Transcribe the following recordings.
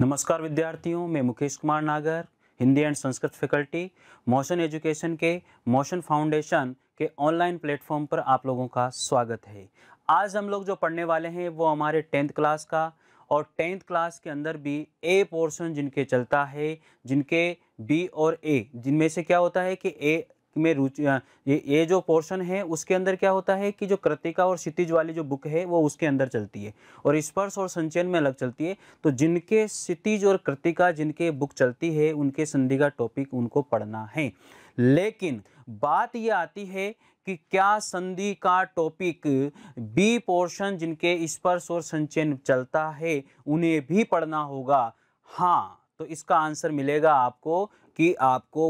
नमस्कार विद्यार्थियों मैं Mukesh Kumar Nagar Hindi and Sanskrit faculty Motion Education के मोशन फाउंडेशन के ऑनलाइन प्लेटफॉर्म पर आप लोगों का स्वागत है आज हम लोग जो पढ़ने वाले हैं वो हमारे टेंथ क्लास का और टेंथ क्लास के अंदर भी ए पोर्शन जिनके चलता है जिनके बी और ए जिनमें से क्या होता है कि ए में रुचि हाँ, ये, ये जो पोर्शन है उसके अंदर क्या होता है कि जो कृतिका और क्षितिज वाली जो बुक है वो उसके अंदर चलती है और स्पर्श और संचयन में अलग चलती है तो जिनके क्षितिज और कृतिका जिनके बुक चलती है उनके संधि का टॉपिक उनको पढ़ना है लेकिन बात ये आती है कि क्या संधि का टॉपिक बी पोर्शन जिनके स्पर्श और संचयन चलता है उन्हें भी पढ़ना होगा हाँ तो इसका आंसर मिलेगा आपको कि आपको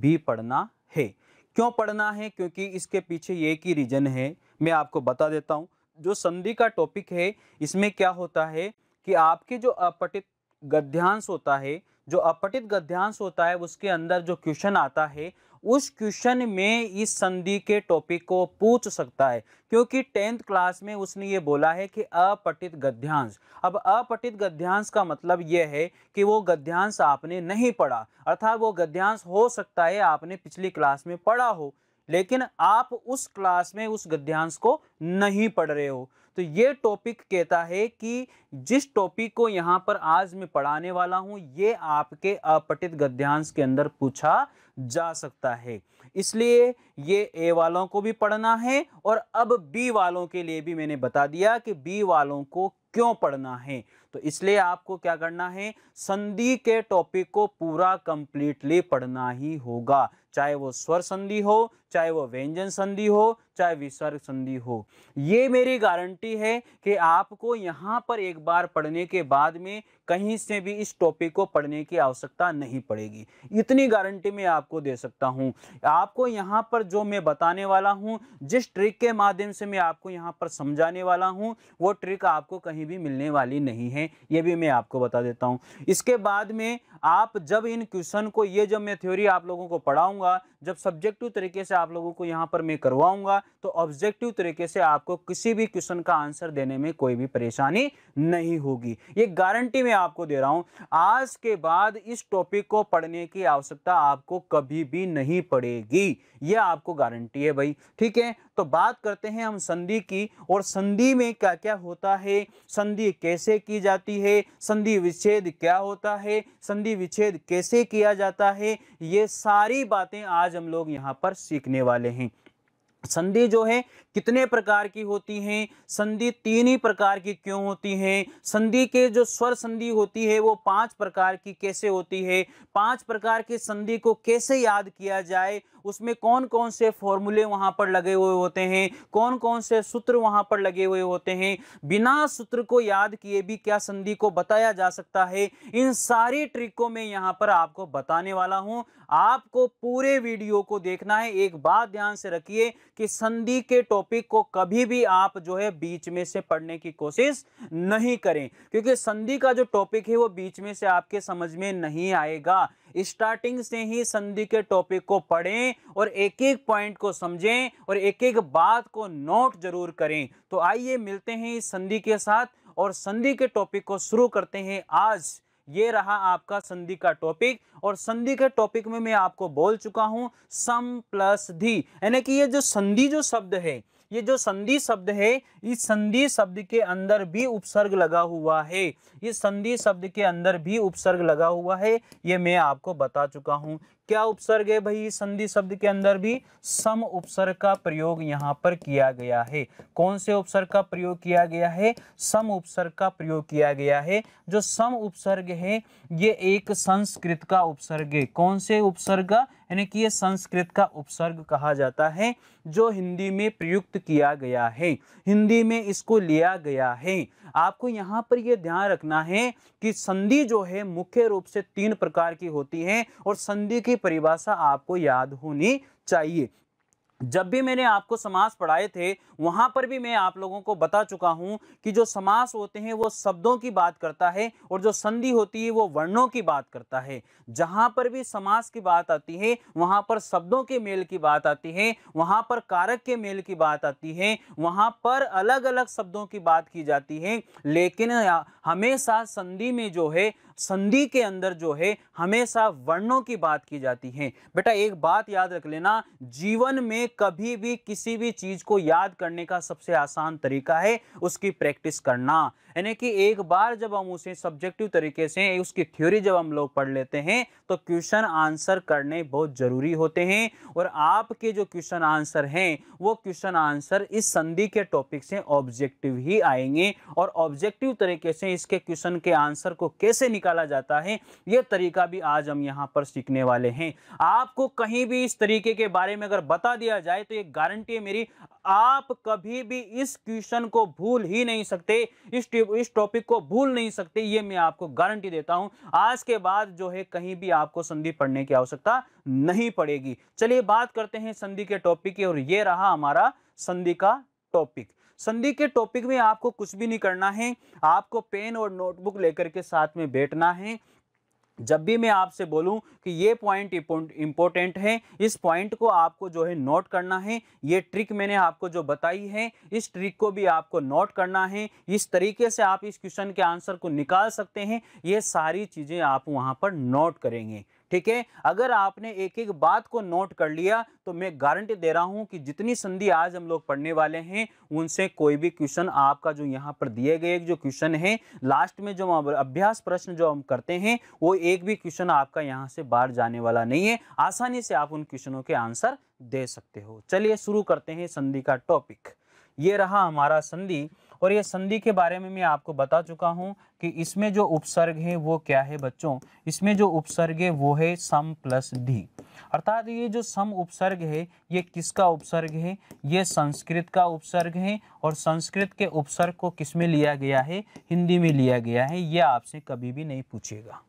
भी पढ़ना है क्यों पढ़ना है क्योंकि इसके पीछे ये की रीजन है मैं आपको बता देता हूँ जो संधि का टॉपिक है इसमें क्या होता है कि आपके जो अपटित गद्यांश होता है जो अपटित गद्यांश होता है उसके अंदर जो क्वेश्चन आता है उस क्वेश्चन में इस संधि के टॉपिक को पूछ सकता है क्योंकि टेंथ क्लास में उसने ये बोला है कि अपठित गद्यांश अब अपठित गद्यांश का मतलब यह है कि वो गद्यांश आपने नहीं पढ़ा अर्थात वो गद्यांश हो सकता है आपने पिछली क्लास में पढ़ा हो लेकिन आप उस क्लास में उस गद्यांश को नहीं पढ़ रहे हो तो ये टॉपिक कहता है कि जिस टॉपिक को यहाँ पर आज मैं पढ़ाने वाला हूँ ये आपके अपठित गद्यांश के अंदर पूछा जा सकता है इसलिए ये ए वालों को भी पढ़ना है और अब बी वालों के लिए भी मैंने बता दिया कि बी वालों को क्यों पढ़ना है तो इसलिए आपको क्या करना है संधि के टॉपिक को पूरा कंप्लीटली पढ़ना ही होगा चाहे वो स्वर संधि हो चाहे वो व्यंजन संधि हो चाहे विसर्ग संधि हो ये मेरी गारंटी है कि आपको यहाँ पर एक बार पढ़ने के बाद में कहीं से भी इस टॉपिक को पढ़ने की आवश्यकता नहीं पड़ेगी इतनी गारंटी मैं आपको दे सकता हूँ आपको यहाँ पर जो मैं बताने वाला हूँ जिस ट्रिक के माध्यम से मैं आपको यहाँ पर समझाने वाला हूँ वो ट्रिक आपको कहीं भी मिलने वाली नहीं है ये भी मैं आपको बता देता हूँ इसके बाद में आप जब इन क्वेश्चन को ये जब मैं थ्योरी आप लोगों को पढ़ाऊँगा करूंगा जब सब्जेक्टिव तरीके से आप लोगों को यहाँ पर मैं करवाऊंगा तो ऑब्जेक्टिव तरीके से आपको किसी भी क्वेश्चन का आंसर देने में कोई भी परेशानी नहीं होगी ये गारंटी मैं आपको दे रहा हूँ आज के बाद इस टॉपिक को पढ़ने की आवश्यकता आपको कभी भी नहीं पड़ेगी यह आपको गारंटी है भाई ठीक है तो बात करते हैं हम संधि की और संधि में क्या क्या होता है संधि कैसे की जाती है संधि विच्छेद क्या होता है संधि विच्छेद कैसे किया जाता है ये सारी बातें बातें आज हम लोग यहाँ पर सीखने वाले हैं संधि जो है कितने प्रकार की होती हैं संधि तीन ही प्रकार की क्यों होती हैं संधि के जो स्वर संधि होती है वो पांच प्रकार की कैसे होती है पांच प्रकार की संधि को कैसे याद किया जाए उसमें कौन कौन से फॉर्मूले वहाँ पर लगे हुए होते हैं कौन कौन से सूत्र वहाँ पर लगे हुए होते हैं बिना सूत्र को याद किए भी क्या संधि को बताया जा सकता है इन सारी ट्रिक को मैं यहाँ पर आपको बताने वाला हूँ आपको पूरे वीडियो को देखना है एक बात ध्यान से रखिए कि संधि के टॉपिक को कभी भी आप जो है बीच में से पढ़ने की कोशिश नहीं करें क्योंकि संधि का जो टॉपिक है वो बीच में से आपके समझ में नहीं आएगा स्टार्टिंग से ही संधि के टॉपिक को पढ़ें और एक एक पॉइंट को समझें और एक एक बात को नोट जरूर करें तो आइए मिलते हैं इस संधि के साथ और संधि के टॉपिक को शुरू करते हैं आज ये रहा आपका संधि का टॉपिक और संधि के टॉपिक में मैं आपको बोल चुका हूं सम प्लस धी यानी कि ये जो संधि जो शब्द है ये जो संधि शब्द है इस संधि शब्द के अंदर भी उपसर्ग लगा हुआ है इस संधि शब्द के अंदर भी उपसर्ग लगा हुआ है ये मैं आपको बता चुका हूं क्या उपसर्ग है भाई संधि शब्द के अंदर भी सम उपसर्ग का प्रयोग यहाँ पर किया गया है कौन से उपसर्ग का प्रयोग किया गया है सम उपसर्ग का प्रयोग किया गया है जो सम उपसर्ग है ये एक संस्कृत का उपसर्ग है कौन से उपसर्ग यानी कि ये संस्कृत का उपसर्ग कहा जाता है जो हिंदी में प्रयुक्त किया गया है हिंदी में इसको लिया गया है आपको यहाँ पर यह ध्यान रखना है कि संधि जो है मुख्य रूप से तीन प्रकार की होती है और संधि की परिभाषा आपको याद होनी चाहिए जब भी मैंने आपको समास पढ़ाए थे वहां पर भी मैं आप लोगों को बता चुका हूं कि जो समास होते हैं वो शब्दों की बात करता है और जो संधि होती है वो वर्णों की बात करता है जहां पर भी समास की बात आती है वहां पर शब्दों के मेल की बात आती है वहां पर कारक के मेल की बात आती है वहां पर अलग अलग शब्दों की बात की जाती है लेकिन हमेशा संधि में जो है संधि के अंदर जो है हमेशा वर्णों की बात की जाती है बेटा एक बात याद रख लेना जीवन में कभी भी किसी भी चीज को याद करने का सबसे आसान तरीका है उसकी प्रैक्टिस करना यानी कि एक बार जब हम उसे सब्जेक्टिव तरीके से उसकी थ्योरी जब हम लोग पढ़ लेते हैं तो क्वेश्चन आंसर करने बहुत ज़रूरी होते हैं और आपके जो क्वेश्चन आंसर हैं वो क्वेश्चन आंसर इस संधि के टॉपिक से ऑब्जेक्टिव ही आएंगे और ऑब्जेक्टिव तरीके से इसके क्वेश्चन के आंसर को कैसे निकाला जाता है यह तरीका भी आज हम यहां पर सीखने वाले हैं आपको कहीं भी इस तरीके के बारे में अगर बता दिया जाए तो ये गारंटी है मेरी आप कभी भी इस क्वेश्चन को भूल ही नहीं सकते इस इस टॉपिक को भूल नहीं सकते ये मैं आपको गारंटी देता हूं आज के बाद जो है कहीं भी आपको संधि पढ़ने की आवश्यकता नहीं पड़ेगी चलिए बात करते हैं संधि के टॉपिक की और ये रहा हमारा संधि का टॉपिक संधि के टॉपिक में आपको कुछ भी नहीं करना है आपको पेन और नोटबुक लेकर के साथ में बैठना है जब भी मैं आपसे बोलूं कि ये पॉइंट इम्पोर्टेंट है इस पॉइंट को आपको जो है नोट करना है ये ट्रिक मैंने आपको जो बताई है इस ट्रिक को भी आपको नोट करना है इस तरीके से आप इस क्वेश्चन के आंसर को निकाल सकते हैं ये सारी चीज़ें आप वहाँ पर नोट करेंगे ठीक है अगर आपने एक एक बात को नोट कर लिया तो मैं गारंटी दे रहा हूं कि जितनी संधि आज हम लोग पढ़ने वाले हैं उनसे कोई भी क्वेश्चन आपका जो यहाँ पर दिए गए जो क्वेश्चन है लास्ट में जो अभ्यास प्रश्न जो हम करते हैं वो एक भी क्वेश्चन आपका यहाँ से बाहर जाने वाला नहीं है आसानी से आप उन क्वेश्चनों के आंसर दे सकते हो चलिए शुरू करते हैं संधि का टॉपिक ये रहा हमारा संधि और ये संधि के बारे में मैं आपको बता चुका हूँ कि इसमें जो उपसर्ग है वो क्या है बच्चों इसमें जो उपसर्ग है वो है सम प्लस धी अर्थात ये जो सम उपसर्ग है ये किसका उपसर्ग है ये संस्कृत का उपसर्ग है और संस्कृत के उपसर्ग को किस में लिया गया है हिंदी में लिया गया है ये आपसे कभी भी नहीं पूछेगा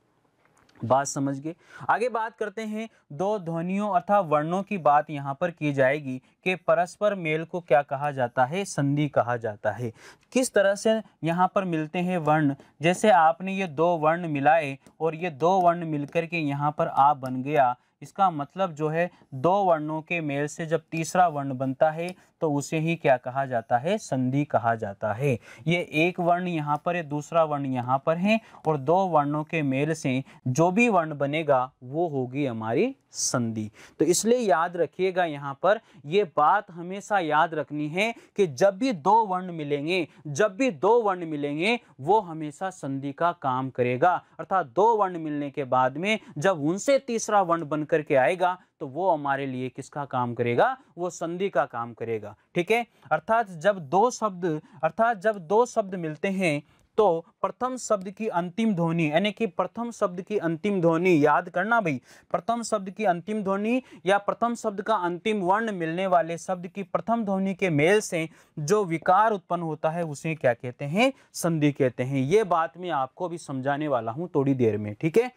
बात समझ गए आगे बात करते हैं दो ध्वनियों अर्थात वर्णों की बात यहाँ पर की जाएगी कि परस्पर मेल को क्या कहा जाता है संधि कहा जाता है किस तरह से यहाँ पर मिलते हैं वर्ण जैसे आपने ये दो वर्ण मिलाए और ये दो वर्ण मिलकर के यहाँ पर आ बन गया इसका मतलब जो है दो वर्णों के मेल से जब तीसरा वर्ण बनता है तो उसे ही क्या कहा जाता है संधि कहा जाता है ये एक वर्ण यहाँ पर है दूसरा वर्ण यहाँ पर है और दो वर्णों के मेल से जो भी वर्ण बनेगा वो होगी हमारी संधि तो इसलिए याद रखिएगा यहाँ पर ये बात हमेशा याद रखनी है कि जब भी दो वर्ण मिलेंगे जब भी दो वर्ण मिलेंगे वो हमेशा संधि का काम करेगा अर्थात दो वर्ण मिलने के बाद में जब उनसे तीसरा वर्ण बन के आएगा तो वो हमारे लिए किसका काम करेगा वो संधि का काम करेगा ठीक है अर्थात जब दो शब्द अर्थात जब दो शब्द मिलते हैं तो प्रथम शब्द की अंतिम ध्वनि यानी कि प्रथम शब्द की अंतिम ध्वनि याद करना भाई प्रथम शब्द की अंतिम ध्वनि या प्रथम शब्द का अंतिम वर्ण मिलने वाले शब्द की प्रथम ध्वनि के मेल से जो विकार उत्पन्न होता है उसे क्या कहते हैं संधि कहते हैं ये बात मैं आपको अभी समझाने वाला हूँ थोड़ी देर में ठीक है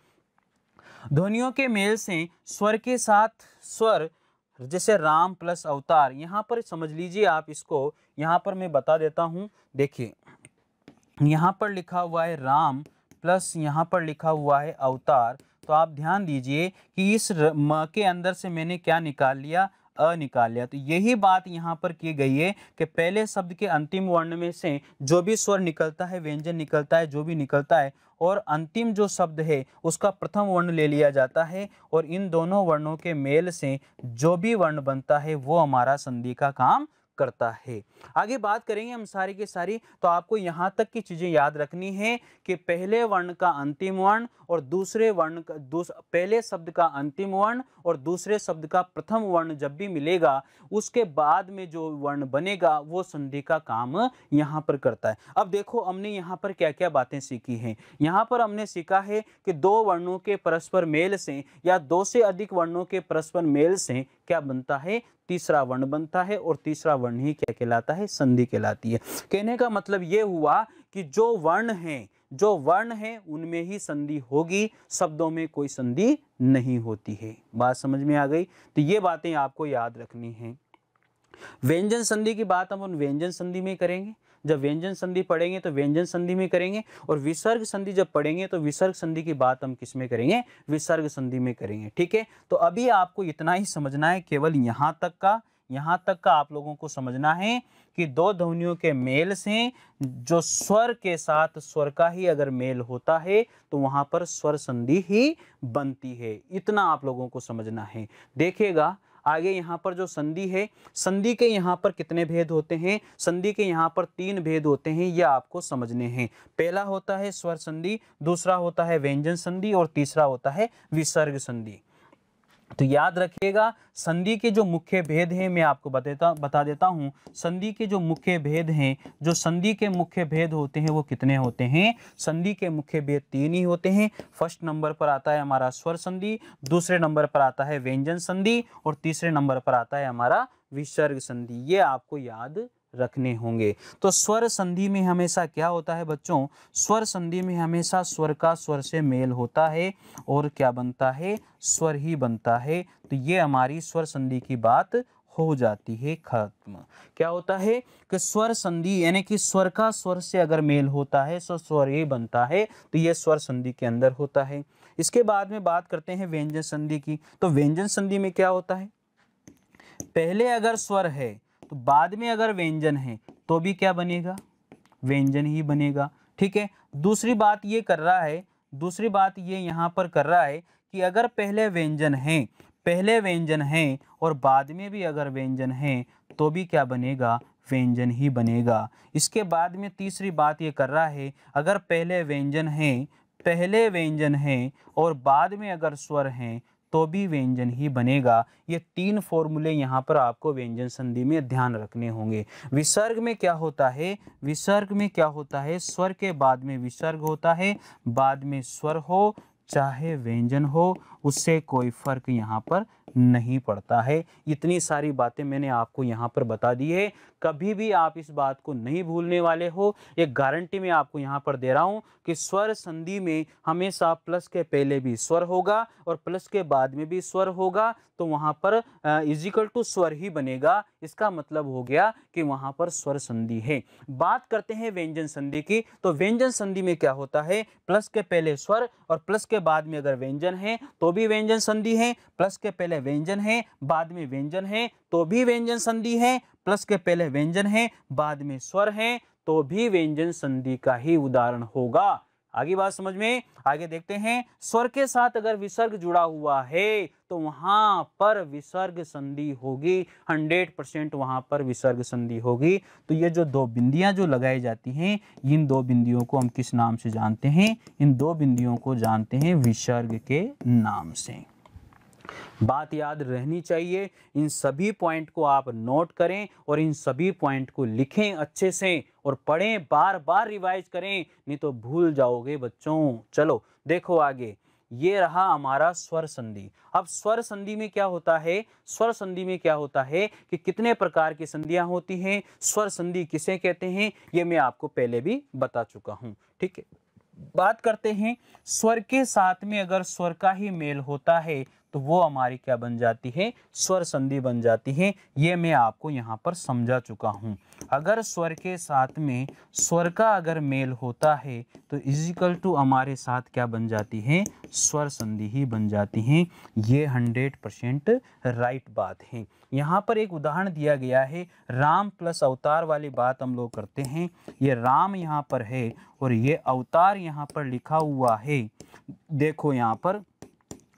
ध्वनियों के मेल से स्वर के साथ स्वर जैसे राम प्लस अवतार यहाँ पर समझ लीजिए आप इसको यहाँ पर मैं बता देता हूँ देखिए यहाँ पर लिखा हुआ है राम प्लस यहाँ पर लिखा हुआ है अवतार तो आप ध्यान दीजिए कि इस म के अंदर से मैंने क्या निकाल लिया अ निकाल लिया तो यही बात यहाँ पर की गई है कि पहले शब्द के अंतिम वर्ण में से जो भी स्वर निकलता है व्यंजन निकलता है जो भी निकलता है और अंतिम जो शब्द है उसका प्रथम वर्ण ले लिया जाता है और इन दोनों वर्णों के मेल से जो भी वर्ण बनता है वो हमारा संधि का काम करता है आगे बात करेंगे हम सारी की सारी तो आपको यहाँ तक की चीज़ें याद रखनी है कि पहले वर्ण का अंतिम वर्ण और दूसरे वर्ण का दूस, पहले शब्द का अंतिम वर्ण और दूसरे शब्द का प्रथम वर्ण जब भी मिलेगा उसके बाद में जो वर्ण बनेगा वो संधि का काम यहाँ पर करता है अब देखो हमने यहाँ पर क्या क्या बातें सीखी हैं यहाँ पर हमने सीखा है कि दो वर्णों के परस्पर मेल से या दो से अधिक वर्णों के परस्पर मेल से क्या बनता है तीसरा वर्ण बनता है और तीसरा वर्ण ही क्या कहलाता है संधि कहलाती है कहने का मतलब ये हुआ कि जो वर्ण हैं जो वर्ण हैं उनमें ही संधि होगी शब्दों में कोई संधि नहीं होती है बात समझ में आ गई तो ये बातें आपको याद रखनी है व्यंजन संधि की बात हम उन व्यंजन संधि में करेंगे जब व्यंजन संधि पढ़ेंगे तो व्यंजन संधि में करेंगे और विसर्ग संधि जब पढ़ेंगे तो विसर्ग संधि की बात हम किस में करेंगे विसर्ग संधि में करेंगे ठीक है तो अभी आपको इतना ही समझना है केवल यहाँ तक का यहाँ तक का आप लोगों को समझना है कि दो ध्वनियों के मेल से जो स्वर के साथ स्वर का ही अगर मेल होता है तो वहाँ पर स्वर संधि ही बनती है इतना आप लोगों को समझना है देखिएगा आगे यहाँ पर जो संधि है संधि के यहाँ पर कितने भेद होते हैं संधि के यहाँ पर तीन भेद होते हैं ये आपको समझने हैं पहला होता है स्वर संधि दूसरा होता है व्यंजन संधि और तीसरा होता है विसर्ग संधि तो याद रखिएगा संधि के जो मुख्य भेद हैं मैं आपको बताता बता देता हूँ संधि के जो मुख्य भेद हैं जो संधि के मुख्य भेद होते हैं वो कितने होते हैं संधि के मुख्य भेद तीन ही होते हैं फर्स्ट नंबर पर आता है हमारा स्वर संधि दूसरे नंबर पर आता है व्यंजन संधि और तीसरे नंबर पर आता है हमारा विसर्ग संधि ये आपको याद रखने होंगे तो स्वर संधि में हमेशा क्या होता है बच्चों स्वर संधि में हमेशा स्वर का स्वर से मेल होता है और क्या बनता है स्वर ही बनता है तो ये हमारी स्वर संधि की बात हो जाती है खत्म क्या होता है कि स्वर संधि यानी कि स्वर का स्वर से अगर मेल होता है तो स्वर ही बनता है तो ये स्वर संधि के अंदर होता है इसके बाद में बात करते हैं व्यंजन संधि की तो व्यंजन संधि में क्या होता है पहले अगर स्वर है तो बाद में अगर व्यंजन है तो भी क्या बनेगा व्यंजन ही बनेगा ठीक है दूसरी बात ये कर रहा है दूसरी बात ये यहाँ पर कर रहा है कि अगर पहले व्यंजन है पहले व्यंजन है और बाद में भी अगर व्यंजन है तो भी क्या बनेगा व्यंजन ही बनेगा इसके बाद में तीसरी बात ये कर रहा है अगर पहले व्यंजन है पहले व्यंजन है और बाद में अगर स्वर हैं तो भी व्यंजन ही बनेगा ये तीन फॉर्मूले यहाँ पर आपको व्यंजन संधि में ध्यान रखने होंगे विसर्ग में क्या होता है विसर्ग में क्या होता है स्वर के बाद में विसर्ग होता है बाद में स्वर हो चाहे व्यंजन हो उससे कोई फर्क यहाँ पर नहीं पड़ता है इतनी सारी बातें मैंने आपको यहाँ पर बता दी है कभी भी आप इस बात को नहीं भूलने वाले हो एक गारंटी मैं आपको यहाँ पर दे रहा हूँ कि स्वर संधि में हमेशा प्लस के पहले भी स्वर होगा और प्लस के बाद में भी स्वर होगा तो वहाँ पर इजिकल टू स्वर ही बनेगा इसका मतलब हो गया कि वहाँ पर स्वर संधि है बात करते हैं व्यंजन संधि की तो व्यंजन संधि में क्या होता है प्लस के पहले स्वर और प्लस के बाद में अगर व्यंजन है तो भी व्यंजन संधि है प्लस के पहले व्यंजन है बाद में व्यंजन है तो भी व्यंजन संधि है प्लस के पहले व्यंजन है बाद में स्वर है तो भी व्यंजन संधि का ही उदाहरण होगा आगे बात समझ में आगे देखते हैं स्वर के साथ अगर विसर्ग जुड़ा हुआ है तो वहां पर विसर्ग संधि होगी 100 परसेंट वहां पर विसर्ग संधि होगी तो ये जो दो बिंदियां जो लगाई जाती हैं इन दो बिंदियों को हम किस नाम से जानते हैं इन दो बिंदियों को जानते हैं विसर्ग के नाम से बात याद रहनी चाहिए इन सभी पॉइंट को आप नोट करें और इन सभी पॉइंट को लिखें अच्छे से और पढ़ें बार बार रिवाइज करें नहीं तो भूल जाओगे बच्चों चलो देखो आगे ये रहा हमारा स्वर संधि अब स्वर संधि में क्या होता है स्वर संधि में क्या होता है कि कितने प्रकार की संधियां होती हैं स्वर संधि किसे कहते हैं ये मैं आपको पहले भी बता चुका हूं ठीक है बात करते हैं स्वर के साथ में अगर स्वर का ही मेल होता है तो वो हमारी क्या बन जाती है स्वर संधि बन जाती है ये मैं आपको यहाँ पर समझा चुका हूँ अगर स्वर के साथ में स्वर का अगर मेल होता है तो इजिकल टू हमारे साथ क्या बन जाती है स्वर संधि ही बन जाती है ये हंड्रेड परसेंट राइट बात है यहाँ पर एक उदाहरण दिया गया है राम प्लस अवतार वाली बात हम लोग करते हैं ये राम यहाँ पर है और ये अवतार यहाँ पर लिखा हुआ है देखो यहाँ पर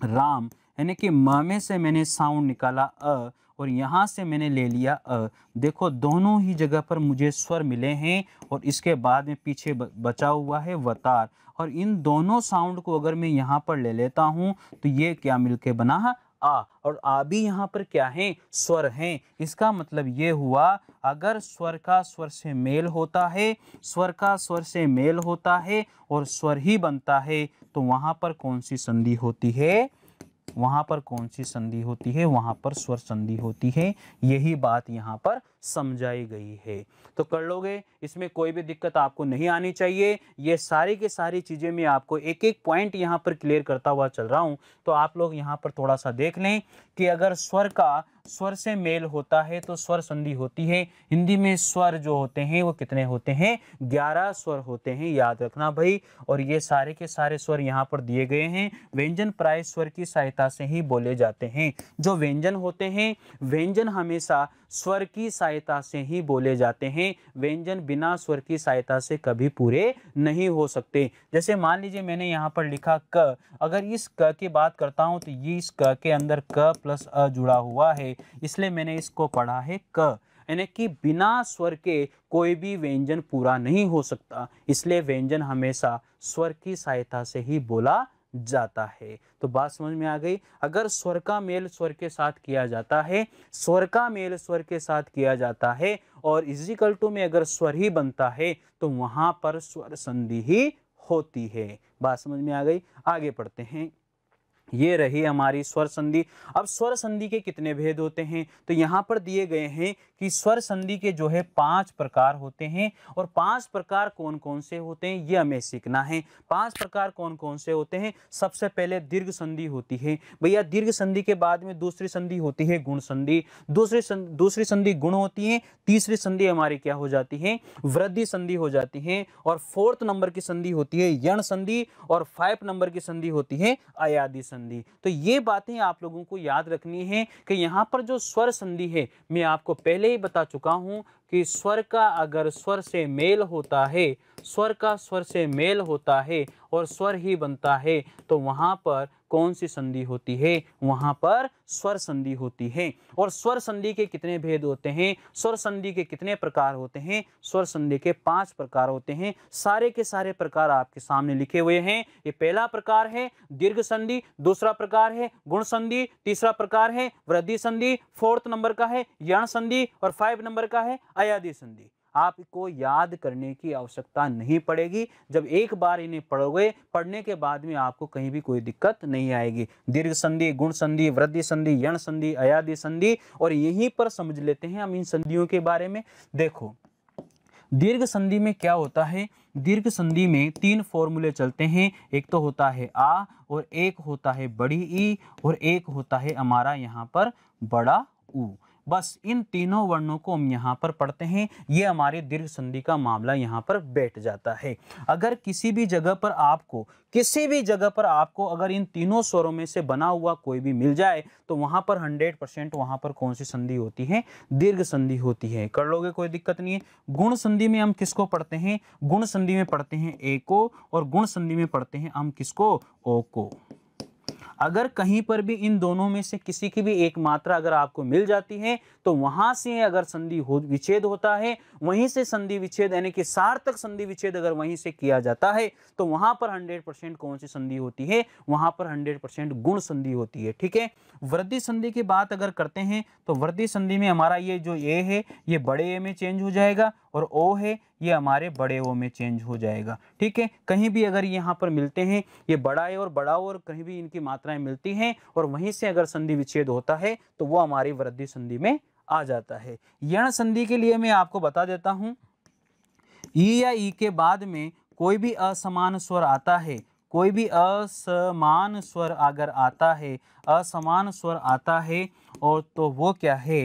राम यानी कि म में से मैंने साउंड निकाला अ और यहाँ से मैंने ले लिया अ देखो दोनों ही जगह पर मुझे स्वर मिले हैं और इसके बाद में पीछे बचा हुआ है वतार और इन दोनों साउंड को अगर मैं यहाँ पर ले लेता हूँ तो ये क्या मिल के बना है आ और आ भी यहाँ पर क्या है स्वर हैं इसका मतलब ये हुआ अगर स्वर का स्वर से मेल होता है स्वर का स्वर से मेल होता है और स्वर ही बनता है तो वहाँ पर कौन सी संधि होती है वहां पर कौन सी संधि होती है वहां पर स्वर संधि होती है यही बात यहाँ पर समझाई गई है तो कर लोगे इसमें कोई भी दिक्कत आपको नहीं आनी चाहिए ये सारी की सारी चीज़ें मैं आपको एक एक पॉइंट यहाँ पर क्लियर करता हुआ चल रहा हूँ तो आप लोग यहाँ पर थोड़ा सा देख लें कि अगर स्वर का स्वर से मेल होता है तो स्वर संधि होती है हिंदी में स्वर जो होते हैं वो कितने होते हैं ग्यारह स्वर होते हैं याद रखना भाई और ये सारे के सारे स्वर यहाँ पर दिए गए हैं व्यंजन प्राय स्वर की सहायता से ही बोले जाते हैं जो व्यंजन होते हैं व्यंजन हमेशा स्वर की सहायता से ही बोले जाते हैं व्यंजन बिना स्वर की सहायता से कभी पूरे नहीं हो सकते जैसे मान लीजिए मैंने यहाँ पर लिखा क अगर इस क की बात करता हूँ तो ये इस क के अंदर क प्लस अ जुड़ा हुआ है इसलिए मैंने इसको पढ़ा है क यानी कि बिना स्वर के कोई भी व्यंजन पूरा नहीं हो सकता इसलिए व्यंजन हमेशा स्वर की सहायता से ही बोला जाता है तो बात समझ में आ गई अगर स्वर का मेल स्वर के साथ किया जाता है स्वर का मेल स्वर के साथ किया जाता है और इजिकल टू में अगर स्वर ही बनता है तो वहां पर स्वर संधि ही होती है बात समझ में आ गई आगे पढ़ते हैं ये रही हमारी स्वर संधि अब स्वर संधि के कितने भेद होते हैं तो यहाँ पर दिए गए हैं कि स्वर संधि के जो है पांच प्रकार होते हैं और पांच प्रकार कौन कौन से होते हैं ये हमें सीखना है पांच प्रकार कौन कौन से होते हैं सबसे पहले दीर्घ संधि होती है भैया दीर्घ संधि के बाद में दूसरी संधि होती है गुण संधि दूसरी संधि दूसरी संधि गुण होती है तीसरी संधि हमारी क्या हो जाती है वृद्धि संधि हो जाती है और फोर्थ नंबर की संधि होती है यण संधि और फाइव नंबर की संधि होती है अयादि संधि संधि तो ये बातें आप लोगों को याद रखनी है कि यहाँ पर जो स्वर संधि है मैं आपको पहले ही बता चुका हूँ कि स्वर का अगर स्वर से मेल होता है स्वर का स्वर से मेल होता है और स्वर ही बनता है तो वहाँ पर कौन सी संधि होती है वहाँ पर स्वर संधि होती है और स्वर संधि के कितने भेद होते हैं स्वर संधि के कितने प्रकार होते हैं स्वर संधि के पांच प्रकार होते हैं सारे के सारे प्रकार आपके सामने लिखे हुए हैं ये पहला प्रकार है दीर्घ संधि दूसरा प्रकार है गुण संधि तीसरा प्रकार है वृद्धि संधि फोर्थ नंबर का है यण संधि और फाइव नंबर का है अयादी संधि आपको याद करने की आवश्यकता नहीं पड़ेगी जब एक बार इन्हें पढ़ोगे पढ़ने के बाद में आपको कहीं भी कोई दिक्कत नहीं आएगी दीर्घ संधि गुण संधि वृद्धि संधि यण संधि अयादि संधि और यहीं पर समझ लेते हैं हम इन संधियों के बारे में देखो दीर्घ संधि में क्या होता है दीर्घ संधि में तीन फॉर्मूले चलते हैं एक तो होता है आ और एक होता है बड़ी ई और एक होता है हमारा यहाँ पर बड़ा ऊ बस इन तीनों वर्णों को हम यहाँ पर पढ़ते हैं ये हमारे दीर्घ संधि का मामला यहाँ पर बैठ जाता है अगर किसी भी जगह पर आपको किसी भी जगह पर आपको अगर इन तीनों स्वरों में से बना हुआ कोई भी मिल जाए तो वहाँ पर हंड्रेड परसेंट वहाँ पर कौन सी संधि होती है दीर्घ संधि होती है कर लोगे कोई दिक्कत नहीं है गुण संधि में हम किसको पढ़ते हैं गुण संधि में पढ़ते हैं ए को और गुण संधि में पढ़ते हैं हम किसको ओ को अगर कहीं पर भी इन दोनों में से किसी की भी एक मात्रा अगर आपको मिल जाती है तो वहां से अगर संधि हो विच्छेद होता है वहीं से संधि विच्छेद यानी कि सार्थक संधि विच्छेद अगर वहीं से किया जाता है तो वहां पर 100 परसेंट कौन सी संधि होती है वहां पर 100 परसेंट गुण संधि होती है ठीक है वृद्धि संधि की बात अगर करते हैं तो वृद्धि संधि में हमारा ये जो ए है ये बड़े ए में चेंज हो जाएगा और ओ है ये हमारे बड़े ओ में चेंज हो जाएगा ठीक है कहीं भी अगर यहाँ पर मिलते हैं ये बड़ा ए और बड़ा ओ और कहीं भी इनकी मात्राएं मिलती हैं और वहीं से अगर संधि विच्छेद होता है तो वो हमारी वृद्धि संधि में आ जाता है यण संधि के लिए मैं आपको बता देता हूँ ई या ई के बाद में कोई भी असमान स्वर आता है कोई भी असमान स्वर अगर आता है असमान स्वर आता है और तो वो क्या है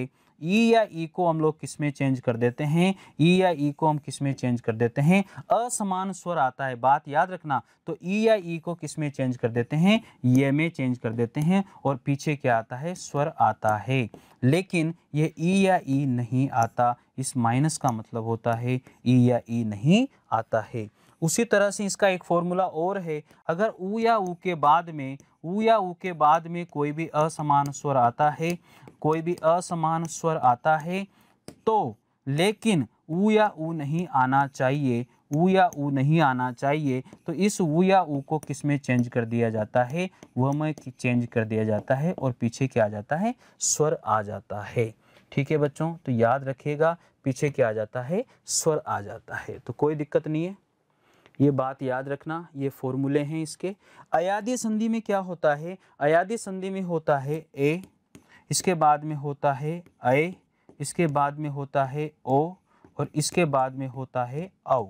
ई e या ई e को हम लोग किस में चेंज कर देते हैं ई e या ई को हम किस में चेंज कर देते हैं असमान स्वर आता है बात याद रखना तो ई या ई को किस में चेंज कर देते हैं ये में चेंज कर देते हैं और पीछे क्या आता है स्वर आता है लेकिन ये ई या ई नहीं आता इस माइनस का मतलब होता है ई या ई नहीं आता है उसी तरह से इसका एक फॉर्मूला और है अगर ऊ या ऊ के बाद में ऊ या ऊ के बाद में कोई भी असमान स्वर आता है कोई भी असमान स्वर आता है तो लेकिन ऊ या ऊ नहीं आना चाहिए ऊ या ऊ नहीं आना चाहिए तो इस ऊ या ऊ को किस में चेंज कर दिया जाता है वह में चेंज कर दिया जाता है और पीछे क्या आ जाता है स्वर आ जाता है ठीक है बच्चों तो याद रखिएगा पीछे क्या आ जाता है स्वर आ जाता है तो कोई दिक्कत नहीं है ये बात याद रखना ये फॉर्मूले हैं इसके अयादी संधि में क्या होता है अयादी संधि में होता है ए इसके बाद में होता है अय इसके बाद में होता है ओ और इसके बाद में होता है औ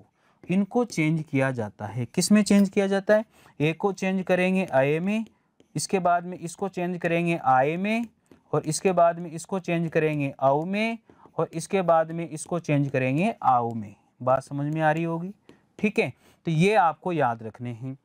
इनको चेंज किया जाता है किस में चेंज किया जाता है ए को चेंज करेंगे आए में इसके बाद में इसको चेंज करेंगे आए में और इसके बाद में इसको चेंज करेंगे औ में और इसके बाद में इसको चेंज करेंगे आओ में बात समझ में आ रही होगी ठीक है तो ये आपको याद रखने हैं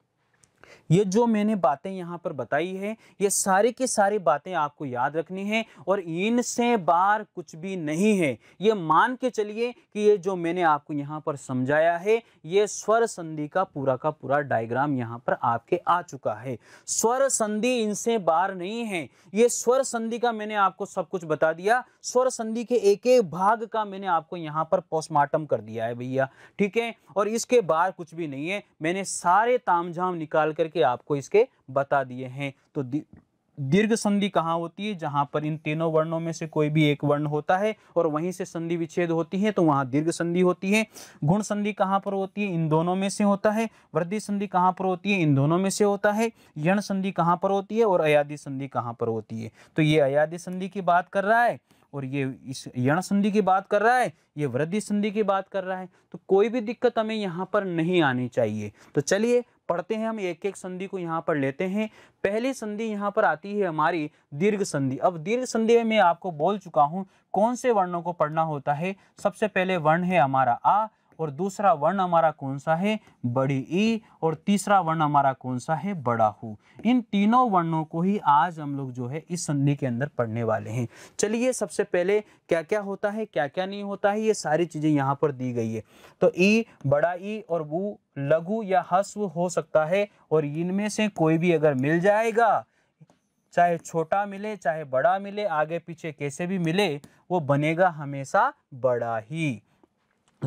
ये जो मैंने बातें यहाँ पर बताई है ये सारी की सारी बातें आपको याद रखनी है और इनसे बार कुछ भी नहीं है ये मान के चलिए कि ये जो मैंने आपको यहाँ पर समझाया है ये स्वर संधि का पूरा का पूरा डायग्राम यहाँ पर आपके आ चुका है स्वर संधि इनसे बार नहीं है ये स्वर संधि का मैंने आपको सब कुछ बता दिया स्वर संधि के एक एक भाग का मैंने आपको यहाँ पर पोस्टमार्टम कर दिया है भैया ठीक है और इसके बार कुछ भी नहीं है मैंने सारे तामझाम निकाल कर करके आपको इसके बता दिए हैं तो दीर्घ संधि कहाँ होती है जहाँ पर इन तीनों वर्णों में से कोई भी एक वर्ण होता है और वहीं से संधि विच्छेद होती है तो वहाँ दीर्घ संधि होती है गुण संधि कहाँ पर होती है इन दोनों में से होता है वृद्धि संधि कहाँ पर होती है इन दोनों में से होता है यण संधि कहाँ पर होती है और अयाधि संधि कहाँ पर होती है तो ये अयाधि संधि की बात कर रहा है और ये इस यण संधि की बात कर रहा है ये वृद्धि संधि की बात कर रहा है तो कोई भी दिक्कत हमें यहाँ पर नहीं आनी चाहिए तो चलिए पढ़ते हैं हम एक एक संधि को यहाँ पर लेते हैं पहली संधि यहाँ पर आती है हमारी दीर्घ संधि अब दीर्घ संधि में मैं आपको बोल चुका हूँ कौन से वर्णों को पढ़ना होता है सबसे पहले वर्ण है हमारा आ और दूसरा वर्ण हमारा कौन सा है बड़ी ई और तीसरा वर्ण हमारा कौन सा है बड़ा हु इन तीनों वर्णों को ही आज हम लोग जो है इस संधि के अंदर पढ़ने वाले हैं चलिए सबसे पहले क्या क्या होता है क्या क्या नहीं होता है ये सारी चीज़ें यहाँ पर दी गई है तो ई बड़ा ई और वो लघु या हस्व हो सकता है और इनमें से कोई भी अगर मिल जाएगा चाहे छोटा मिले चाहे बड़ा मिले आगे पीछे कैसे भी मिले वो बनेगा हमेशा बड़ा ही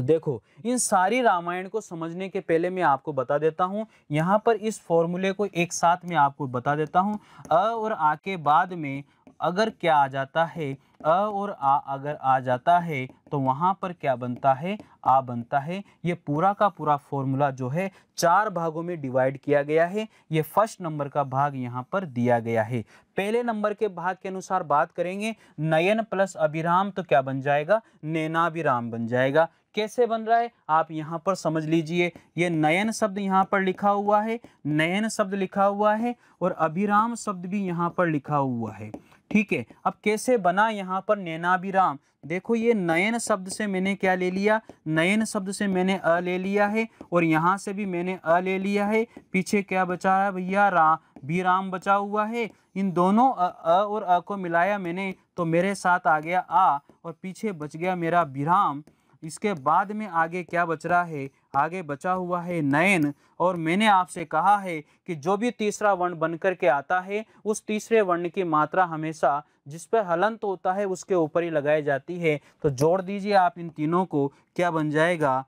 देखो इन सारी रामायण को समझने के पहले मैं आपको बता देता हूँ यहाँ पर इस फॉर्मूले को एक साथ में आपको बता देता हूँ अ और आ के बाद में अगर क्या आ जाता है अ और आ अगर आ जाता है तो वहाँ पर क्या बनता है आ बनता है ये पूरा का पूरा फॉर्मूला जो है चार भागों में डिवाइड किया गया है ये फर्स्ट नंबर का भाग यहाँ पर दिया गया है पहले नंबर के भाग के अनुसार बात करेंगे नयन प्लस अभिराम तो क्या बन जाएगा नैनाभिराम बन जाएगा कैसे बन रहा है आप यहाँ पर समझ लीजिए ये नयन शब्द यहाँ पर लिखा हुआ है नयन शब्द लिखा हुआ है और अभिराम शब्द भी यहाँ पर लिखा हुआ है ठीक है अब कैसे बना यहाँ पर नैनाभिराम देखो ये नयन शब्द से मैंने क्या ले लिया नयन शब्द से मैंने अ ले लिया है और यहाँ से भी मैंने अ ले लिया है पीछे क्या बचा रहा है भैया रा भी राम बचा हुआ है इन दोनों अ, अ और अ को मिलाया मैंने तो मेरे साथ आ गया आ और पीछे बच गया मेरा विराम इसके बाद में आगे क्या बच रहा है आगे बचा हुआ है नयन और मैंने आपसे कहा है कि जो भी तीसरा वर्ण बनकर के आता है उस तीसरे वर्ण की मात्रा हमेशा जिस पर हलंत होता है उसके ऊपर ही लगाई जाती है तो जोड़ दीजिए आप इन तीनों को क्या बन जाएगा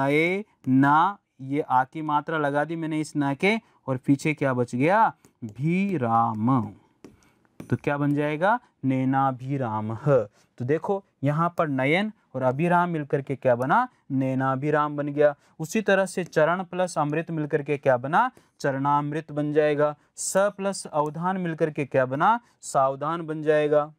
नए ना ये आ की मात्रा लगा दी मैंने इस ना के और पीछे क्या बच गया भी राम तो क्या बन जाएगा नैना भी राम तो देखो यहाँ पर नयन और अभिराम मिलकर के क्या बना नैनाभिराम बन गया उसी तरह से चरण प्लस अमृत मिलकर के क्या बना चरणामृत बन जाएगा स प्लस अवधान मिलकर के क्या बना सावधान बन जाएगा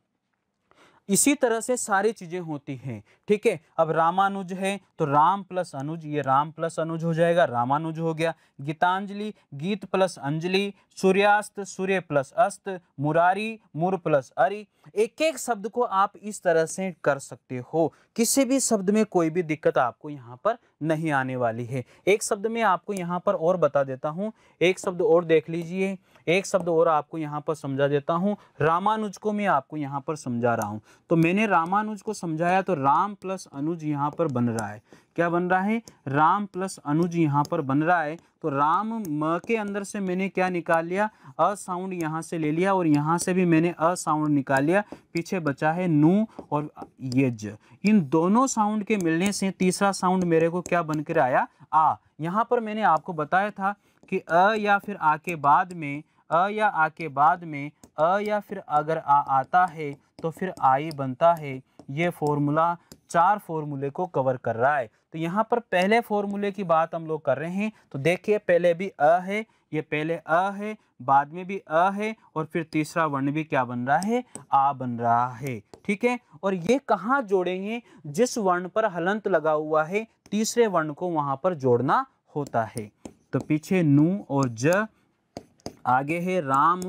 इसी तरह से सारी चीज़ें होती हैं ठीक है अब रामानुज है तो राम प्लस अनुज ये राम प्लस अनुज हो जाएगा रामानुज हो गया गीतांजलि गीत प्लस अंजलि सूर्यास्त सूर्य प्लस अस्त मुरारी मुर प्लस अरि एक एक शब्द को आप इस तरह से कर सकते हो किसी भी शब्द में कोई भी दिक्कत आपको यहाँ पर नहीं आने वाली है एक शब्द में आपको यहाँ पर और बता देता हूँ एक शब्द और देख लीजिए एक शब्द और आपको यहाँ पर समझा देता हूँ रामानुज को मैं आपको यहाँ पर समझा रहा हूँ तो मैंने रामानुज को समझाया तो राम प्लस अनुज यहाँ पर बन रहा है क्या बन रहा है राम प्लस अनुज यहाँ पर बन रहा है तो राम म के अंदर से मैंने क्या निकाल लिया अ साउंड यहाँ से ले लिया और यहाँ से भी मैंने अ साउंड निकाल लिया पीछे बचा है नू और यज इन दोनों साउंड के मिलने से तीसरा साउंड मेरे को क्या बनकर आया आ यहाँ पर मैंने आपको बताया था कि अ या फिर आ के बाद में अ या आ के बाद में अ या फिर अगर आ आता है तो फिर आई बनता है ये फॉर्मूला चार फॉर्मूले को कवर कर रहा है तो यहाँ पर पहले फॉर्मूले की बात हम लोग कर रहे हैं तो देखिए पहले भी अ है ये पहले अ है बाद में भी अ है और फिर तीसरा वर्ण भी क्या बन रहा है आ बन रहा है ठीक है और ये कहाँ जोड़ेंगे जिस वर्ण पर हलंत लगा हुआ है तीसरे वर्ण को वहाँ पर जोड़ना होता है तो पीछे नू और ज आगे है राम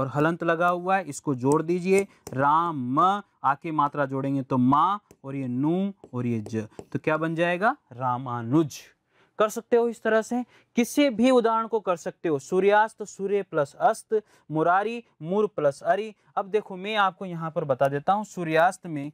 और हलंत लगा हुआ है इसको जोड़ दीजिए राम म आके मात्रा जोड़ेंगे तो माँ और ये नू और ये ज तो क्या बन जाएगा रामानुज कर सकते हो इस तरह से किसी भी उदाहरण को कर सकते हो सूर्यास्त सूर्य प्लस अस्त मुरारी मुर प्लस अरि अब देखो मैं आपको यहाँ पर बता देता हूँ सूर्यास्त में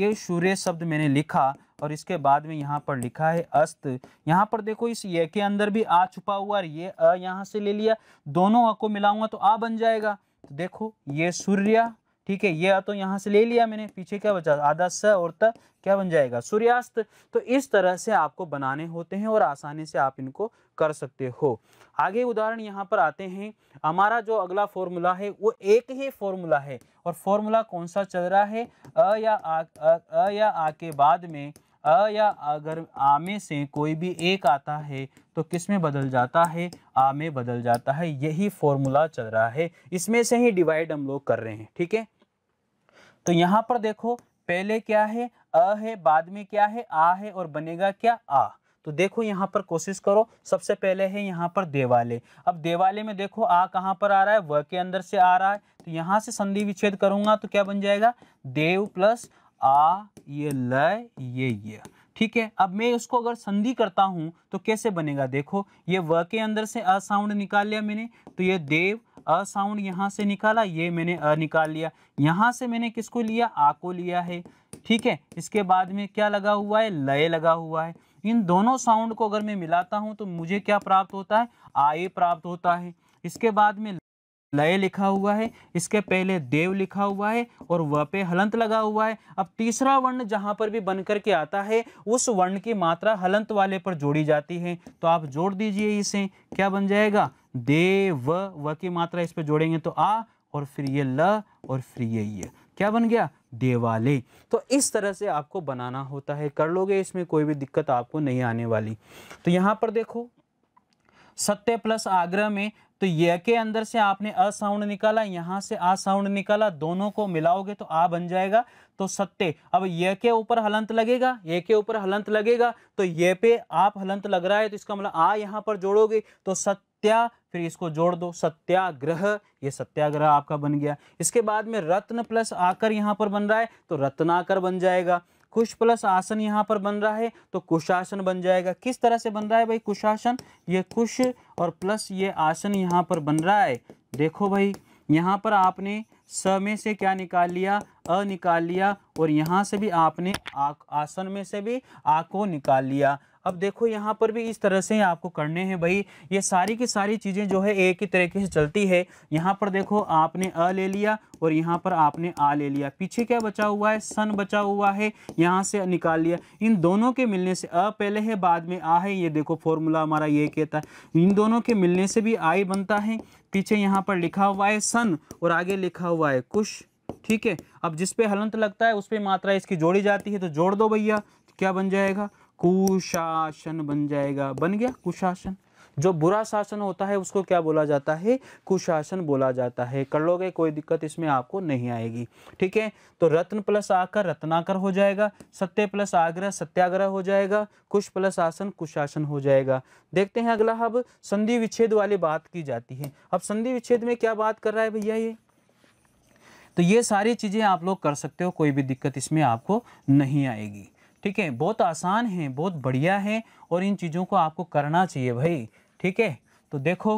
ये सूर्य शब्द मैंने लिखा और इसके बाद में यहाँ पर लिखा है अस्त यहाँ पर देखो इस ये के अंदर भी आ छुपा हुआ और ये अ यहाँ से ले लिया दोनों अ को मिलाऊंगा तो आ बन जाएगा तो देखो ये सूर्य ठीक है ये तो यहाँ से ले लिया मैंने पीछे क्या बचा आधा स और त क्या बन जाएगा सूर्यास्त तो इस तरह से आपको बनाने होते हैं और आसानी से आप इनको कर सकते हो आगे उदाहरण यहाँ पर आते हैं हमारा जो अगला फॉर्मूला है वो एक ही फॉर्मूला है और फॉर्मूला कौन सा चल रहा है अ या आ, अ, या आ के बाद में अ या अगर आमे से कोई भी एक आता है तो किस में बदल जाता है आमे बदल जाता है यही फॉर्मूला चल रहा है इसमें से ही डिवाइड हम लोग कर रहे हैं ठीक है तो यहाँ पर देखो पहले क्या है अ है बाद में क्या है आ है और बनेगा क्या आ तो देखो यहाँ पर कोशिश करो सबसे पहले है यहाँ पर देवालय अब देवालय में देखो आ कहाँ पर आ रहा है व के अंदर से आ रहा है तो यहाँ से संधि विच्छेद करूंगा तो क्या बन जाएगा देव प्लस आ ये लय ये ये ठीक है अब मैं उसको अगर संधि करता हूँ तो कैसे बनेगा देखो ये व के अंदर से अ साउंड निकाल लिया मैंने तो ये देव अ साउंड यहाँ से निकाला ये मैंने अ निकाल लिया यहाँ से मैंने किसको लिया आ को लिया है ठीक है इसके बाद में क्या लगा हुआ है लय लगा हुआ है इन दोनों साउंड को अगर मैं मिलाता हूँ तो मुझे क्या प्राप्त होता है आए प्राप्त होता है इसके बाद में लय लिखा हुआ है इसके पहले देव लिखा हुआ है और व पे हलंत लगा हुआ है अब तीसरा वर्ण जहां पर भी बनकर के आता है उस वर्ण की मात्रा हलंत वाले पर जोड़ी जाती है तो आप जोड़ दीजिए इसे क्या बन जाएगा देव व की मात्रा इस पर जोड़ेंगे तो आ और फिर ये ल और फिर ये ये क्या बन गया देवालय तो इस तरह से आपको बनाना होता है कर लोगे इसमें कोई भी दिक्कत आपको नहीं आने वाली तो यहाँ पर देखो सत्य प्लस आग्रह में तो य के अंदर से आपने अ साउंड निकाला यहाँ से आ साउंड निकाला दोनों को मिलाओगे तो आ बन जाएगा तो सत्य अब य के ऊपर हलंत लगेगा ये के ऊपर हलंत लगेगा तो ये पे आप हलंत लग रहा है तो इसका मतलब आ यहाँ पर जोड़ोगे तो सत्या फिर इसको जोड़ दो सत्याग्रह ये सत्याग्रह आपका बन गया इसके बाद में रत्न प्लस आकर यहाँ पर बन रहा है तो रत्नाकर बन जाएगा कुश प्लस आसन यहाँ पर बन रहा है तो कुशासन बन जाएगा किस तरह से बन रहा है भाई कुशासन ये कुश और प्लस ये आसन यहाँ पर बन रहा है देखो भाई यहाँ पर आपने स में से क्या निकाल लिया अ निकाल लिया और यहाँ से भी आपने आ, आसन में से भी आ को निकाल लिया अब देखो यहाँ पर भी इस तरह से आपको करने हैं भाई ये सारी की सारी चीज़ें जो है एक ही तरीके से चलती है यहाँ पर देखो आपने अ ले लिया और यहाँ पर आपने आ ले लिया पीछे क्या बचा हुआ है सन बचा हुआ है यहाँ से निकाल लिया इन दोनों के मिलने से अ पहले है बाद में आ है ये देखो फॉर्मूला हमारा ये कहता है इन दोनों के मिलने से भी आई बनता है पीछे यहाँ पर लिखा हुआ है सन और आगे लिखा हुआ है कुश ठीक है अब जिस पे हलंत लगता है उस पर मात्रा इसकी जोड़ी जाती है तो जोड़ दो भैया तो क्या बन जाएगा कुशासन बन जाएगा बन गया कुशासन जो बुरा शासन होता है उसको क्या बोला जाता है कुशासन बोला जाता है कर लोगे कोई दिक्कत इसमें आपको नहीं आएगी ठीक है तो रत्न प्लस आकर रत्नाकर हो जाएगा सत्य प्लस आग्रह सत्याग्रह हो जाएगा कुश प्लस आसन कुशासन हो जाएगा देखते हैं अगला अब संधि विच्छेद वाली बात की जाती है अब संधि विच्छेद में क्या बात कर रहा है भैया ये तो ये सारी चीज़ें आप लोग कर सकते हो कोई भी दिक्कत इसमें आपको नहीं आएगी ठीक है बहुत आसान है बहुत बढ़िया है और इन चीज़ों को आपको करना चाहिए भाई ठीक है तो देखो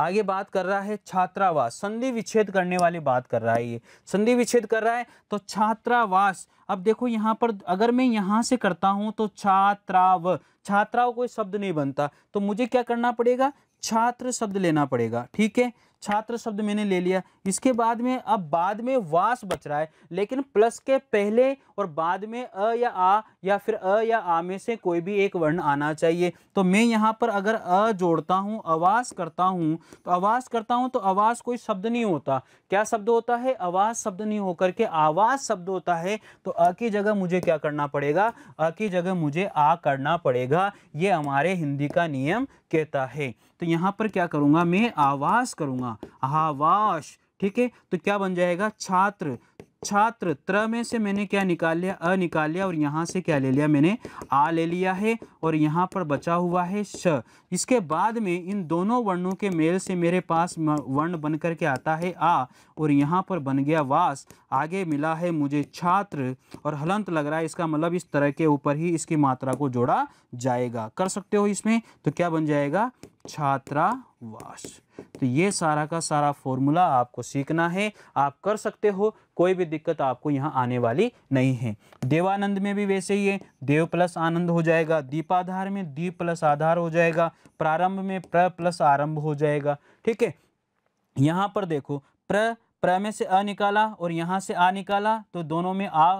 आगे बात कर रहा है छात्रावास संधि विच्छेद करने वाली बात कर रहा है ये संधि विच्छेद कर रहा है तो छात्रावास अब देखो यहाँ पर अगर मैं यहाँ से करता हूँ तो छात्राव छात्राव कोई शब्द नहीं बनता तो मुझे क्या करना पड़ेगा छात्र शब्द लेना पड़ेगा ठीक है छात्र शब्द मैंने ले लिया इसके बाद में अब बाद में वास बच रहा है लेकिन प्लस के पहले और बाद में अ या आ या फिर अ या आ में से कोई भी एक वर्ण आना चाहिए तो मैं यहाँ पर अगर अ जोड़ता हूँ आवाज़ करता हूँ तो आवाज़ करता हूँ तो आवाज़ कोई शब्द नहीं होता क्या शब्द होता है आवाज़ शब्द नहीं होकर के आवाज़ शब्द होता है तो अ की जगह मुझे क्या करना पड़ेगा अ की जगह मुझे आ करना पड़ेगा ये हमारे हिंदी का नियम कहता है तो यहाँ पर क्या करूँगा मैं आवाज़ करूँगा आवाश ठीक है तो क्या बन जाएगा छात्र छात्र त्र में से मैंने क्या निकाल लिया अ निकाल लिया और यहाँ से क्या ले लिया मैंने आ ले लिया है और यहाँ पर बचा हुआ है श इसके बाद में इन दोनों वर्णों के मेल से मेरे पास वर्ण बन कर के आता है आ और यहाँ पर बन गया वास आगे मिला है मुझे छात्र और हलंत लग रहा है इसका मतलब इस तरह के ऊपर ही इसकी मात्रा को जोड़ा जाएगा कर सकते हो इसमें तो क्या बन जाएगा छात्रा वाश तो ये सारा का सारा फॉर्मूला आपको सीखना है आप कर सकते हो कोई भी दिक्कत आपको यहाँ आने वाली नहीं है देवानंद में भी वैसे ही है देव प्लस आनंद हो जाएगा दीपाधार में दीप प्लस आधार हो जाएगा प्रारंभ में प्र प्लस आरंभ हो जाएगा ठीक है यहाँ पर देखो प्र प्र में से अ निकाला और यहाँ से आ निकाला तो दोनों में आ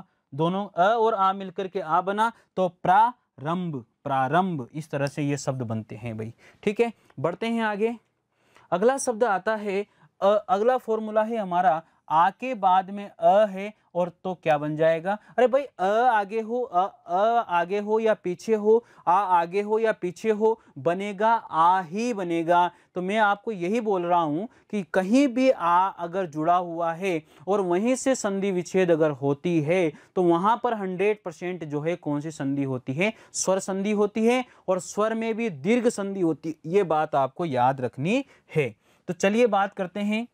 दोनों अ और आ मिलकर के आ बना तो प्रा रंभ प्रारंभ इस तरह से ये शब्द बनते हैं भाई ठीक है बढ़ते हैं आगे अगला शब्द आता है अगला फॉर्मूला है हमारा आ के बाद में अ है और तो क्या बन जाएगा अरे भाई अ आगे हो अ अ आगे हो या पीछे हो आ आगे हो या पीछे हो बनेगा आ ही बनेगा तो मैं आपको यही बोल रहा हूँ कि कहीं भी आ अगर जुड़ा हुआ है और वहीं से संधि विच्छेद अगर होती है तो वहाँ पर 100 परसेंट जो है कौन सी संधि होती है स्वर संधि होती है और स्वर में भी दीर्घ संधि होती है ये बात आपको याद रखनी है तो चलिए बात करते हैं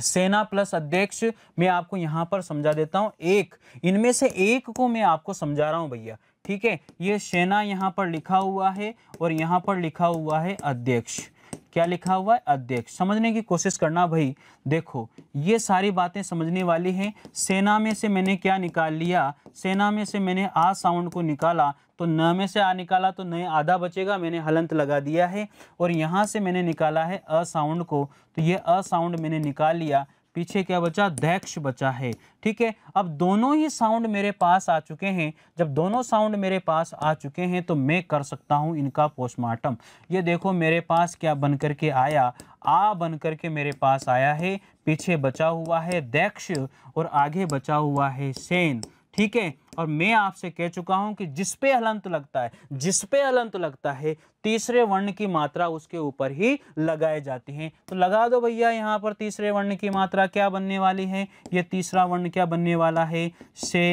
सेना प्लस अध्यक्ष मैं आपको यहाँ पर समझा देता हूँ एक इनमें से एक को मैं आपको समझा रहा हूँ भैया ठीक है ये सेना यहाँ पर लिखा हुआ है और यहाँ पर लिखा हुआ है अध्यक्ष क्या लिखा हुआ है अध्यक्ष समझने की कोशिश करना भाई देखो ये सारी बातें समझने वाली हैं सेना में से मैंने क्या निकाल लिया सेना में से मैंने आ साउंड को निकाला तो न में से आ निकाला तो नए आधा बचेगा मैंने हलंत लगा दिया है और यहाँ से मैंने निकाला है अ साउंड को तो ये अ साउंड मैंने निकाल लिया पीछे क्या बचा दैक्ष बचा है ठीक है अब दोनों ही साउंड मेरे पास आ चुके हैं जब दोनों साउंड मेरे पास आ चुके हैं तो मैं कर सकता हूं इनका पोस्टमार्टम ये देखो मेरे पास क्या बन कर के आया आ बन कर के मेरे पास आया है पीछे बचा हुआ है दैक्ष और आगे बचा हुआ है सेन ठीक है और मैं आपसे कह चुका हूं कि जिस पे हलंत लगता है जिस पे हलंत लगता है तीसरे वर्ण की मात्रा उसके ऊपर ही लगाए जाती है तो लगा दो भैया यहाँ पर तीसरे वर्ण की मात्रा क्या बनने वाली है ये तीसरा वर्ण क्या बनने वाला है से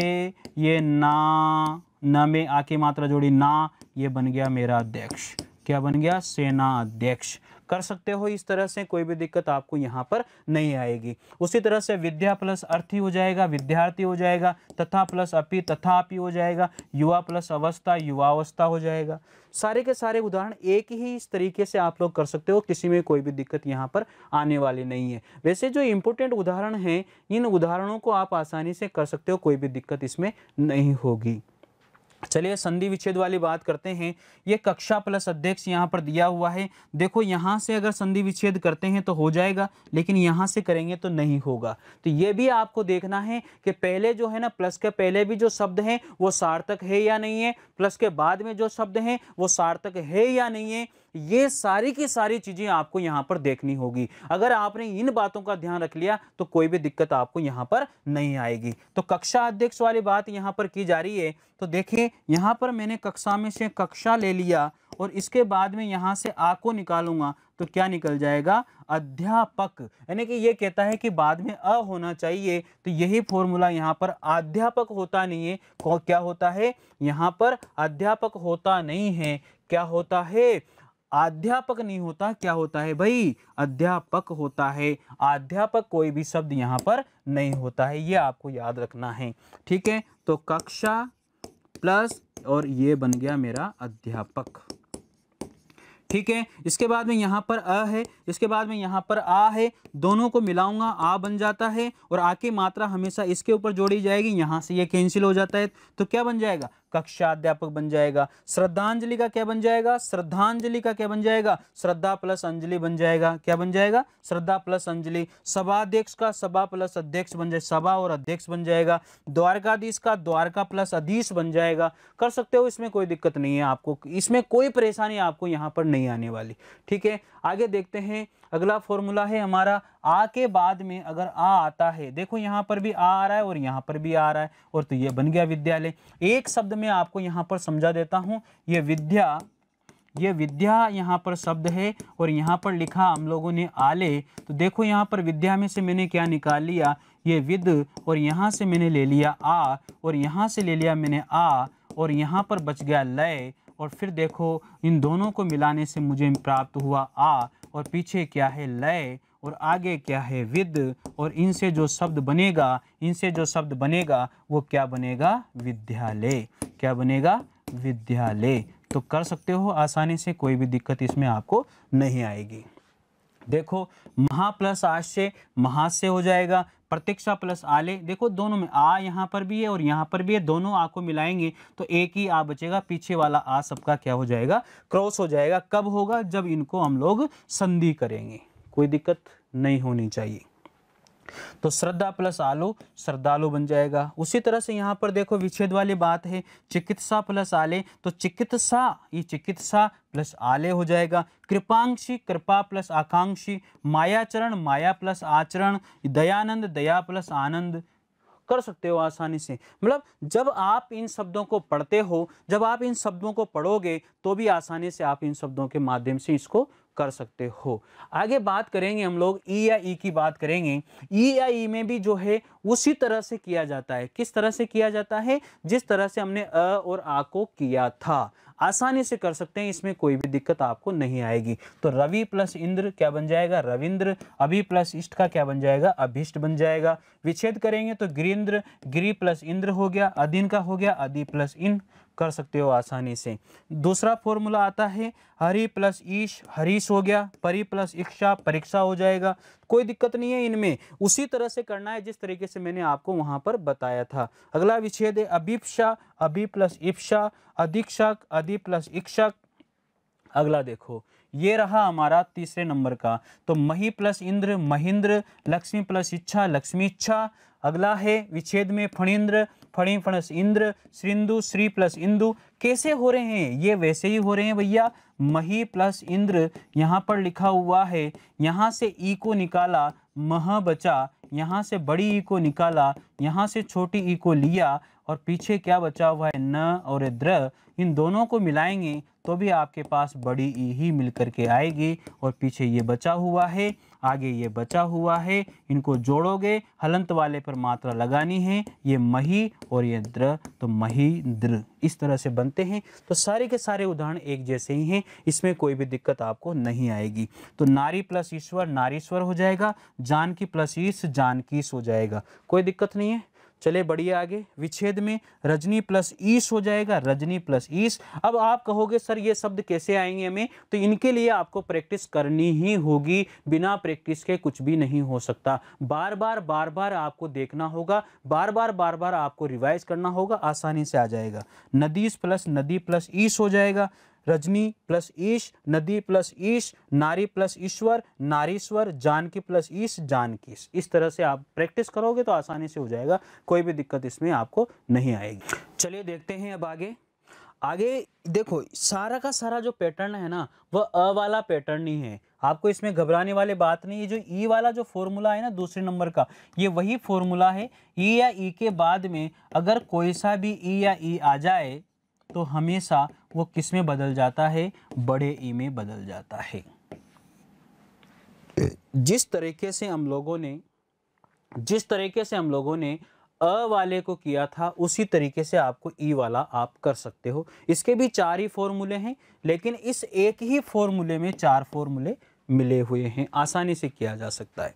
ये ना न में आके मात्रा जोड़ी ना ये बन गया मेरा अध्यक्ष क्या बन गया सेना अध्यक्ष कर सकते हो इस तरह से कोई भी दिक्कत आपको यहाँ पर नहीं आएगी उसी तरह से विद्या प्लस अर्थी हो जाएगा विद्यार्थी हो जाएगा तथा प्लस अपी तथा अपी हो जाएगा युवा प्लस अवस्था युवावस्था हो जाएगा सारे के सारे उदाहरण एक ही इस तरीके से आप लोग कर सकते हो किसी में कोई भी दिक्कत यहाँ पर आने वाली नहीं है वैसे जो इम्पोर्टेंट उदाहरण हैं इन उदाहरणों को आप आसानी से कर सकते हो कोई भी दिक्कत इसमें नहीं होगी चलिए संधि विच्छेद वाली बात करते हैं ये कक्षा प्लस अध्यक्ष यहाँ पर दिया हुआ है देखो यहाँ से अगर संधि विच्छेद करते हैं तो हो जाएगा लेकिन यहाँ से करेंगे तो नहीं होगा तो ये भी आपको देखना है कि पहले जो है ना प्लस के पहले भी जो शब्द हैं वो सार्थक है या नहीं है प्लस के बाद में जो शब्द हैं वो सार्थक है या नहीं है ये सारी की सारी चीज़ें आपको यहाँ पर देखनी होगी अगर आपने इन बातों का ध्यान रख लिया तो कोई भी दिक्कत आपको यहाँ पर नहीं आएगी तो कक्षा अध्यक्ष वाली बात यहाँ पर की जा रही है तो देखिए यहाँ पर मैंने कक्षा में से कक्षा ले लिया और इसके बाद में यहाँ से आ को निकालूंगा तो क्या निकल जाएगा अध्यापक यानी कि ये कहता है कि बाद में अ होना चाहिए तो यही फॉर्मूला यहाँ पर अध्यापक होता नहीं है क्या होता है यहाँ पर अध्यापक होता नहीं है क्या होता है अध्यापक नहीं होता क्या होता है भाई अध्यापक होता है अध्यापक कोई भी शब्द यहां पर नहीं होता है ये आपको याद रखना है ठीक है तो कक्षा प्लस और ये बन गया मेरा अध्यापक ठीक है इसके बाद में यहाँ पर अ है इसके बाद में यहाँ पर आ है दोनों को मिलाऊंगा आ बन जाता है और आ की मात्रा हमेशा इसके ऊपर जोड़ी जाएगी यहाँ से ये कैंसिल हो जाता है तो क्या बन जाएगा कक्षा अध्यापक बन जाएगा श्रद्धांजलि का क्या बन जाएगा श्रद्धांजलि का क्या बन जाएगा श्रद्धा प्लस अंजलि बन जाएगा क्या बन जाएगा श्रद्धा प्लस अंजलि सभाध्यक्ष का सभा प्लस अध्यक्ष बन जाए सभा और अध्यक्ष बन जाएगा द्वारकाधीश का द्वारका प्लस अधीश बन जाएगा कर सकते हो इसमें कोई दिक्कत नहीं है आपको इसमें कोई परेशानी आपको यहाँ पर नहीं आने वाली ठीक है आगे देखते हैं अगला फॉर्मूला है हमारा आ के बाद में अगर आ आता है देखो यहाँ पर भी आ आ रहा है और यहाँ पर भी आ रहा है और तो ये बन गया विद्यालय एक शब्द में आपको यहाँ पर समझा देता हूँ ये विद्या ये विद्या यहाँ पर शब्द है और यहाँ पर लिखा हम लोगों ने आले तो देखो यहाँ पर विद्या में से मैंने क्या निकाल लिया ये विद और यहाँ से मैंने ले लिया आ और यहाँ से ले लिया मैंने आ और यहाँ पर बच गया लय और फिर देखो इन दोनों को मिलाने से मुझे प्राप्त हुआ आ और पीछे क्या है लय और आगे क्या है विद और इनसे जो शब्द बनेगा इनसे जो शब्द बनेगा वो क्या बनेगा विद्यालय क्या बनेगा विद्यालय तो कर सकते हो आसानी से कोई भी दिक्कत इसमें आपको नहीं आएगी देखो महा प्लस आश्य से हो जाएगा प्रतीक्षा प्लस आले देखो दोनों में आ यहाँ पर भी है और यहाँ पर भी है दोनों आ को मिलाएंगे तो एक ही आ बचेगा पीछे वाला आ सबका क्या हो जाएगा क्रॉस हो जाएगा कब होगा जब इनको हम लोग संधि करेंगे कोई दिक्कत नहीं होनी चाहिए तो श्रद्धा प्लस आलो श्रद्धालु बन जाएगा उसी तरह से यहाँ पर देखो विच्छेद वाली बात है चिकित्सा प्लस आले तो चिकित्सा ये चिकित्सा प्लस आले हो जाएगा कृपांक्षी कृपा प्लस आकांक्षी मायाचरण माया प्लस आचरण दयानंद दया प्लस आनंद कर सकते हो आसानी से मतलब जब आप इन शब्दों को पढ़ते हो जब आप इन शब्दों को पढ़ोगे तो भी आसानी से आप इन शब्दों के माध्यम से इसको कर सकते हो आगे बात करेंगे हम लोग ई e या ई e की बात करेंगे ई e या ई में भी जो है उसी तरह से किया जाता है किस तरह से किया जाता है जिस तरह से हमने अ और आ को किया था आसानी से कर सकते हैं इसमें कोई भी दिक्कत आपको नहीं आएगी तो रवि प्लस इंद्र क्या बन जाएगा रविंद्र अभी प्लस इष्ट का क्या बन जाएगा अभिष्ट बन जाएगा विच्छेद करेंगे तो गिरिंद्र गिरी प्लस इंद्र हो गया अधिन का हो गया अधि प्लस इन कर सकते हो आसानी से दूसरा फॉर्मूला आता है हरी प्लस ईश हरीश हो गया परी प्लस इक्षा परीक्षा हो जाएगा कोई दिक्कत नहीं है इनमें उसी तरह से करना है जिस तरीके से मैंने आपको वहाँ पर बताया था अगला विच्छेद है अभिप्सा अभि प्लस इप्सा अधीक्षक अधि प्लस इक्षक अगला देखो ये रहा हमारा तीसरे नंबर का तो मही प्लस इंद्र महेंद्र लक्ष्मी प्लस इच्छा लक्ष्मी इच्छा अगला है विच्छेद में फणिंद्र फणी फणस इंद्र सिंधु श्री प्लस इंदु कैसे हो रहे हैं ये वैसे ही हो रहे हैं भैया मही प्लस इंद्र यहाँ पर लिखा हुआ है यहाँ से ई को निकाला मह बचा यहाँ से बड़ी ई को निकाला यहाँ से छोटी ई को लिया और पीछे क्या बचा हुआ है न और द्र इन दोनों को मिलाएंगे तो भी आपके पास बड़ी ई ही मिल करके आएगी और पीछे ये बचा हुआ है आगे ये बचा हुआ है इनको जोड़ोगे हलंत वाले पर मात्रा लगानी है ये मही और ये द्र तो मही द्र इस तरह से बनते हैं तो सारे के सारे उदाहरण एक जैसे ही हैं इसमें कोई भी दिक्कत आपको नहीं आएगी तो नारी प्लस ईश्वर नारीश्वर हो जाएगा जानकी प्लस ईश जानकीस हो जाएगा कोई दिक्कत नहीं है चले बढ़िया आगे विच्छेद में रजनी प्लस ईस हो जाएगा रजनी प्लस ईस अब आप कहोगे सर ये शब्द कैसे आएंगे हमें तो इनके लिए आपको प्रैक्टिस करनी ही होगी बिना प्रैक्टिस के कुछ भी नहीं हो सकता बार बार बार बार आपको देखना होगा बार बार बार बार आपको रिवाइज करना होगा आसानी से आ जाएगा नदीस प्लस नदी प्लस ईस हो जाएगा रजनी प्लस ईश नदी प्लस ईश नारी प्लस ईश्वर नारीश्वर जानकी प्लस ईश जानकी इस तरह से आप प्रैक्टिस करोगे तो आसानी से हो जाएगा कोई भी दिक्कत इसमें आपको नहीं आएगी चलिए देखते हैं अब आगे आगे देखो सारा का सारा जो पैटर्न है ना वह अ वाला पैटर्न ही है आपको इसमें घबराने वाले बात नहीं है जो ई वाला जो फॉर्मूला है ना दूसरे नंबर का ये वही फॉर्मूला है ई या ई के बाद में अगर कोई सा भी ई या ई आ जाए तो हमेशा वो किस में बदल जाता है बड़े ई में बदल जाता है जिस तरीके से हम लोगों ने जिस तरीके से हम लोगों ने अ वाले को किया था उसी तरीके से आपको ई वाला आप कर सकते हो इसके भी चार ही फॉर्मूले हैं लेकिन इस एक ही फॉर्मूले में चार फॉर्मूले मिले हुए हैं आसानी से किया जा सकता है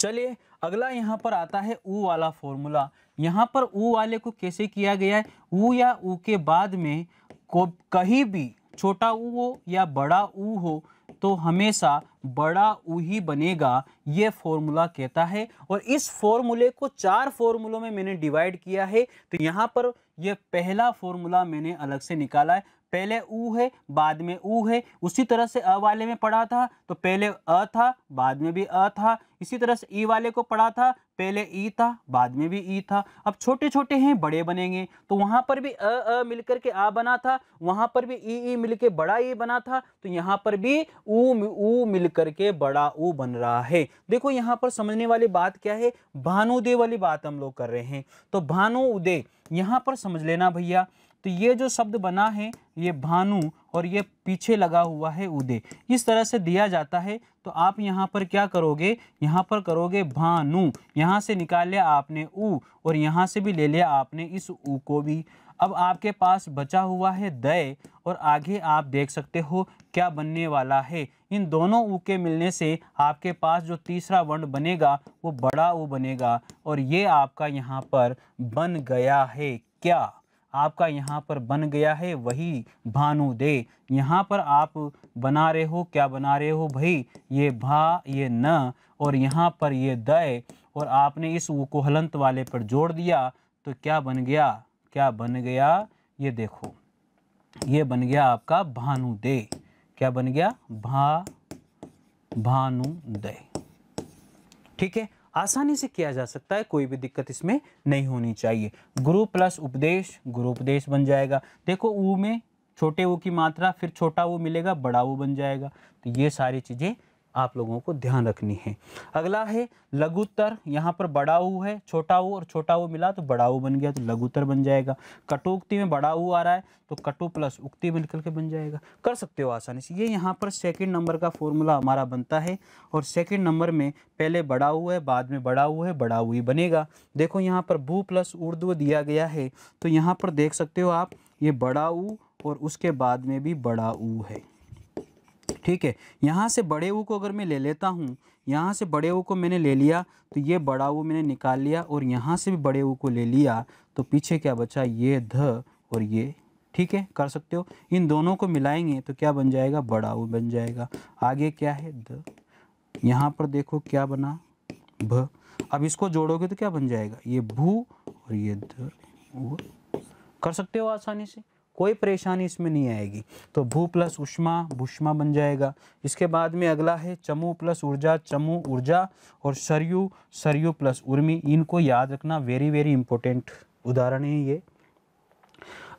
चलिए अगला यहाँ पर आता है ऊ वाला फॉर्मूला यहाँ पर ऊ वाले को कैसे किया गया है ऊ या ऊ के बाद में को कहीं भी छोटा ऊ हो या बड़ा ऊ हो तो हमेशा बड़ा ऊ ही बनेगा ये फॉर्मूला कहता है और इस फॉर्मूले को चार फॉर्मूलों में मैंने डिवाइड किया है तो यहाँ पर यह पहला फॉर्मूला मैंने अलग से निकाला है पहले ऊ है बाद में ऊ है उसी तरह से अ वाले में पढ़ा था तो पहले अ था बाद में भी अ था इसी तरह से ई वाले को पढ़ा था पहले ई था बाद में भी ई था अब छोटे छोटे हैं बड़े बनेंगे तो वहाँ पर भी अ अ मिलकर के आ बना था वहाँ पर भी ई ई मिल के बड़ा ई बना था तो यहाँ पर भी ऊ ऊ मिल कर के बड़ा ऊ बन रहा है देखो यहाँ पर समझने वाली बात क्या है भानुदे वाली बात हम लोग कर रहे हैं तो भानुदे यहाँ पर समझ लेना भैया तो ये जो शब्द बना है ये भानु और ये पीछे लगा हुआ है उदय इस तरह से दिया जाता है तो आप यहाँ पर क्या करोगे यहाँ पर करोगे भानु यहाँ से निकाल लिया आपने उ और यहाँ से भी ले लिया आपने इस उ को भी अब आपके पास बचा हुआ है दय और आगे आप देख सकते हो क्या बनने वाला है इन दोनों ऊ के मिलने से आपके पास जो तीसरा वर्ण बनेगा वो बड़ा ऊ बनेगा और ये आपका यहाँ पर बन गया है क्या आपका यहाँ पर बन गया है वही भानु दे यहाँ पर आप बना रहे हो क्या बना रहे हो भाई ये भा ये न और यहाँ पर ये दय और आपने इस वो को हलंत वाले पर जोड़ दिया तो क्या बन गया क्या बन गया ये देखो ये बन गया आपका भानु दे क्या बन गया भा भानु दे ठीक है आसानी से किया जा सकता है कोई भी दिक्कत इसमें नहीं होनी चाहिए गुरु प्लस उपदेश गुरु उपदेश बन जाएगा देखो ऊ में छोटे ऊ की मात्रा फिर छोटा ऊ मिलेगा बड़ा ऊ बन जाएगा तो ये सारी चीज़ें आप लोगों को ध्यान रखनी है अगला है लघुतर यहाँ पर बड़ा ऊ है छोटा ऊ और छोटा ऊ मिला तो बड़ा ऊ बन गया तो लघुतर बन जाएगा कटु उक्ति में बड़ा ऊ आ रहा है तो कटु प्लस उक्ति में निकल के बन जाएगा कर सकते हो आसानी से ये यहाँ पर सेकेंड नंबर का फॉर्मूला हमारा बनता है और सेकेंड नंबर में पहले बड़ा ऊ है बाद में बड़ा ऊ है बड़ा ऊ ही बनेगा देखो यहाँ पर भू प्लस उर्दू दिया गया है तो यहाँ पर देख सकते हो आप ये बड़ा ऊ और उसके बाद में भी बड़ा ऊ है ठीक है यहाँ से बड़े ऊ को अगर मैं ले लेता हूँ यहाँ से बड़े ऊ को मैंने ले लिया तो ये बड़ा ऊ मैंने निकाल लिया और यहाँ से भी बड़े ऊ को ले लिया तो पीछे क्या बचा ये ध और ये ठीक है कर सकते हो इन दोनों को मिलाएंगे तो क्या बन जाएगा बड़ा ऊ बन जाएगा आगे क्या है ध यहाँ पर देखो क्या बना भ अब इसको जोड़ोगे तो क्या बन जाएगा ये भू और ये ध कर सकते हो आसानी से कोई परेशानी इसमें नहीं आएगी तो भू प्लस उष्मा भूषमा बन जाएगा इसके बाद में अगला है चमू प्लस ऊर्जा चमू ऊर्जा और सरयू सरयू प्लस उर्मी इनको याद रखना वेरी वेरी इंपॉर्टेंट उदाहरण है ये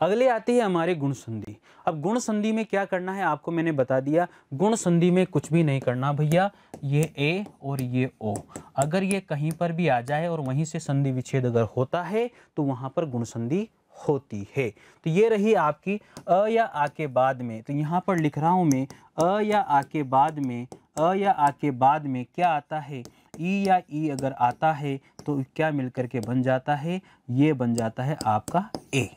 अगले आते हैं हमारे गुण संधि अब गुण संधि में क्या करना है आपको मैंने बता दिया गुण संधि में कुछ भी नहीं करना भैया ये ए और ये ओ अगर ये कहीं पर भी आ जाए और वहीं से संधि विच्छेद अगर होता है तो वहां पर गुण संधि होती है तो ये रही आपकी अ या आ के बाद में तो यहाँ पर लिख रहा हूँ मैं अ या आ के बाद में अ या आ के बाद में क्या आता है ई या ई अगर आता है तो क्या मिलकर के बन जाता है ये बन जाता है आपका ए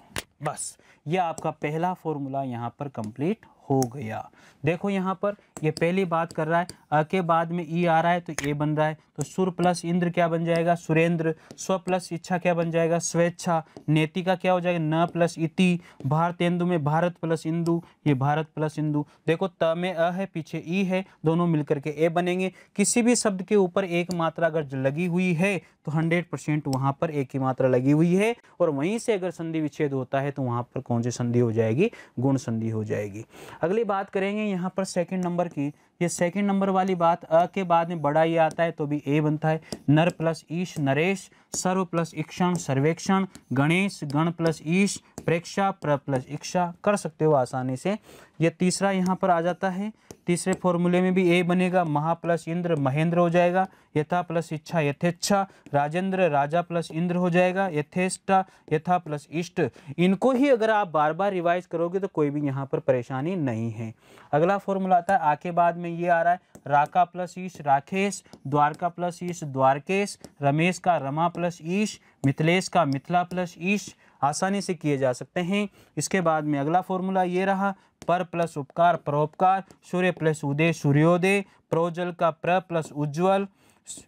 बस ये आपका पहला फॉर्मूला यहाँ पर कंप्लीट हो गया देखो यहाँ पर ये पहली बात कर रहा है अ के बाद में ई आ रहा है तो ए बन रहा है तो सुर प्लस इंद्र क्या बन जाएगा सुरेंद्र स्व प्लस इच्छा क्या बन जाएगा स्वेच्छा नेति का क्या हो जाएगा न प्लस इति भारतेंदु में भारत प्लस इंदु ये भारत प्लस इंदु देखो त में अ है पीछे ई है दोनों मिलकर के ए बनेंगे किसी भी शब्द के ऊपर एक मात्रा अगर लगी हुई है तो हंड्रेड परसेंट वहाँ पर एक ही मात्रा लगी हुई है और वहीं से अगर संधि विच्छेद होता है तो वहाँ पर कौन सी संधि हो जाएगी गुण संधि हो जाएगी अगली बात करेंगे यहाँ पर सेकंड नंबर की ये सेकंड नंबर वाली बात अ के बाद में बड़ा ये आता है तो भी ए बनता है नर प्लस ईश नरेश सर्व प्लस इक्षण सर्वेक्षण गणेश गण प्लस ईश प्रेक्षा प्र प्लस इक्षा कर सकते हो आसानी से ये तीसरा यहाँ पर आ जाता है तीसरे फॉर्मूले में भी ए बनेगा महा प्लस इंद्र महेंद्र हो जाएगा यथा प्लस इच्छा यथेच्छा राजेंद्र राजा प्लस इंद्र हो जाएगा यथेष्टा यथा प्लस इष्ट इनको ही अगर आप बार बार रिवाइज करोगे तो कोई भी यहाँ पर परेशानी नहीं है अगला फॉर्मूला आता है आके बाद में ये आ रहा है राका प्लस ईश राकेश द्वारका प्लस ईश द्वारकेश रमेश का रमा प्लस ईश मिथिलेश का मिथिला प्लस ईश आसानी से किए जा सकते हैं इसके बाद में अगला फॉर्मूला ये रहा पर प्लस उपकार परोपकार सूर्य प्लस उदय सूर्योदय प्रोजल का प्र प्लस उज्ज्वल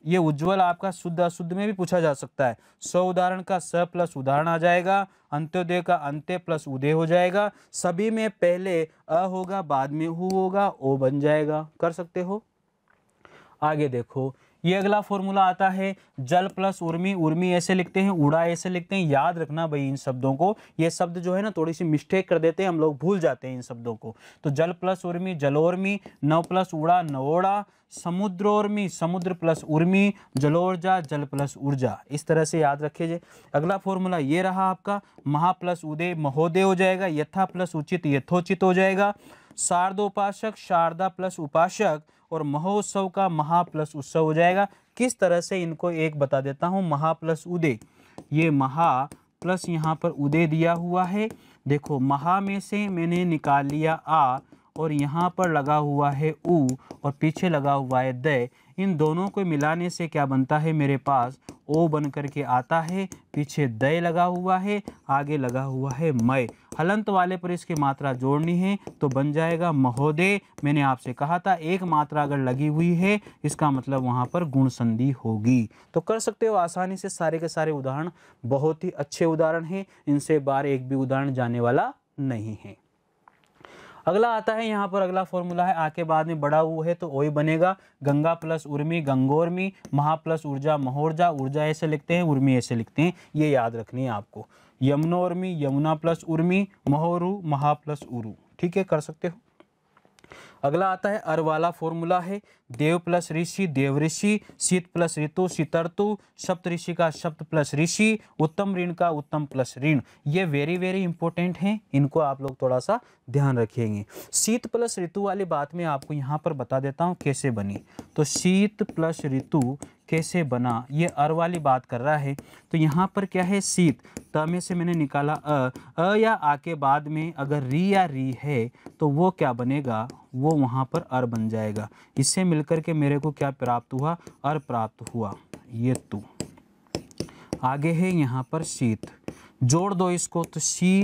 ये उज्ज्वल आपका शुद्ध अशुद्ध में भी पूछा जा सकता है स उदाहरण का स प्लस उदाहरण आ जाएगा अंत्योदय का अंत्य प्लस उदय हो जाएगा सभी में पहले अ होगा बाद में हु होगा ओ बन जाएगा कर सकते हो आगे देखो ये अगला फॉर्मूला आता है जल प्लस उर्मी उर्मी ऐसे लिखते हैं उड़ा ऐसे लिखते हैं याद रखना भाई इन शब्दों को ये शब्द जो है ना थोड़ी सी मिस्टेक कर देते हैं हम लोग भूल जाते हैं इन शब्दों को तो जल प्लस उर्मी जलोर्मी नव प्लस उड़ा नवोड़ा समुद्रोर्मी समुद्र प्लस उर्मी जलोर्जा जल प्लस ऊर्जा इस तरह से याद रखें अगला फॉर्मूला ये रहा आपका महा प्लस उदय महोदय हो जाएगा यथा प्लस उचित यथोचित हो जाएगा शारदोपासक शारदा प्लस उपासक और महोत्सव का महा प्लस उत्सव हो जाएगा किस तरह से इनको एक बता देता हूँ महा प्लस उदय ये महा प्लस यहाँ पर उदय दिया हुआ है देखो महा में से मैंने निकाल लिया आ और यहाँ पर लगा हुआ है उ और पीछे लगा हुआ है दय इन दोनों को मिलाने से क्या बनता है मेरे पास ओ बन करके आता है पीछे दय लगा हुआ है आगे लगा हुआ है मय हलंत वाले पर इसकी मात्रा जोड़नी है तो बन जाएगा महोदय मैंने आपसे कहा था एक मात्रा अगर लगी हुई है इसका मतलब वहां पर गुण संधि होगी तो कर सकते हो आसानी से सारे के सारे उदाहरण बहुत ही अच्छे उदाहरण हैं इनसे बार एक भी उदाहरण जाने वाला नहीं है अगला आता है यहाँ पर अगला फॉर्मूला है आके बाद में बड़ा हुआ है तो ओ बनेगा गंगा प्लस उर्मी गंगोर्मी महा प्लस ऊर्जा महोर्जा ऊर्जा ऐसे लिखते हैं उर्मी ऐसे लिखते हैं ये याद रखनी है आपको यमुना उर्मी यमुना प्लस उर्मी महोरु महा प्लस उरु ठीक है कर सकते हो अगला आता है अर वाला फॉर्मूला है देव प्लस ऋषि देव ऋषि शीत प्लस ऋतु शीतर्तु सप्त ऋषि का सप्त प्लस ऋषि उत्तम ऋण का उत्तम प्लस ऋण ये वेरी वेरी इंपॉर्टेंट हैं इनको आप लोग थोड़ा सा ध्यान रखेंगे शीत प्लस ऋतु वाली बात में आपको यहाँ पर बता देता हूँ कैसे बनी तो शीत प्लस ऋतु कैसे बना ये अर वाली बात कर रहा है तो यहाँ पर क्या है शीत त में से मैंने निकाला अ अ या आ के बाद में अगर री या री है तो वो क्या बनेगा वो वहाँ पर अर बन जाएगा इससे मिलकर के मेरे को क्या प्राप्त हुआ अर प्राप्त हुआ ये तू आगे है यहाँ पर शीत जोड़ दो इसको तो शी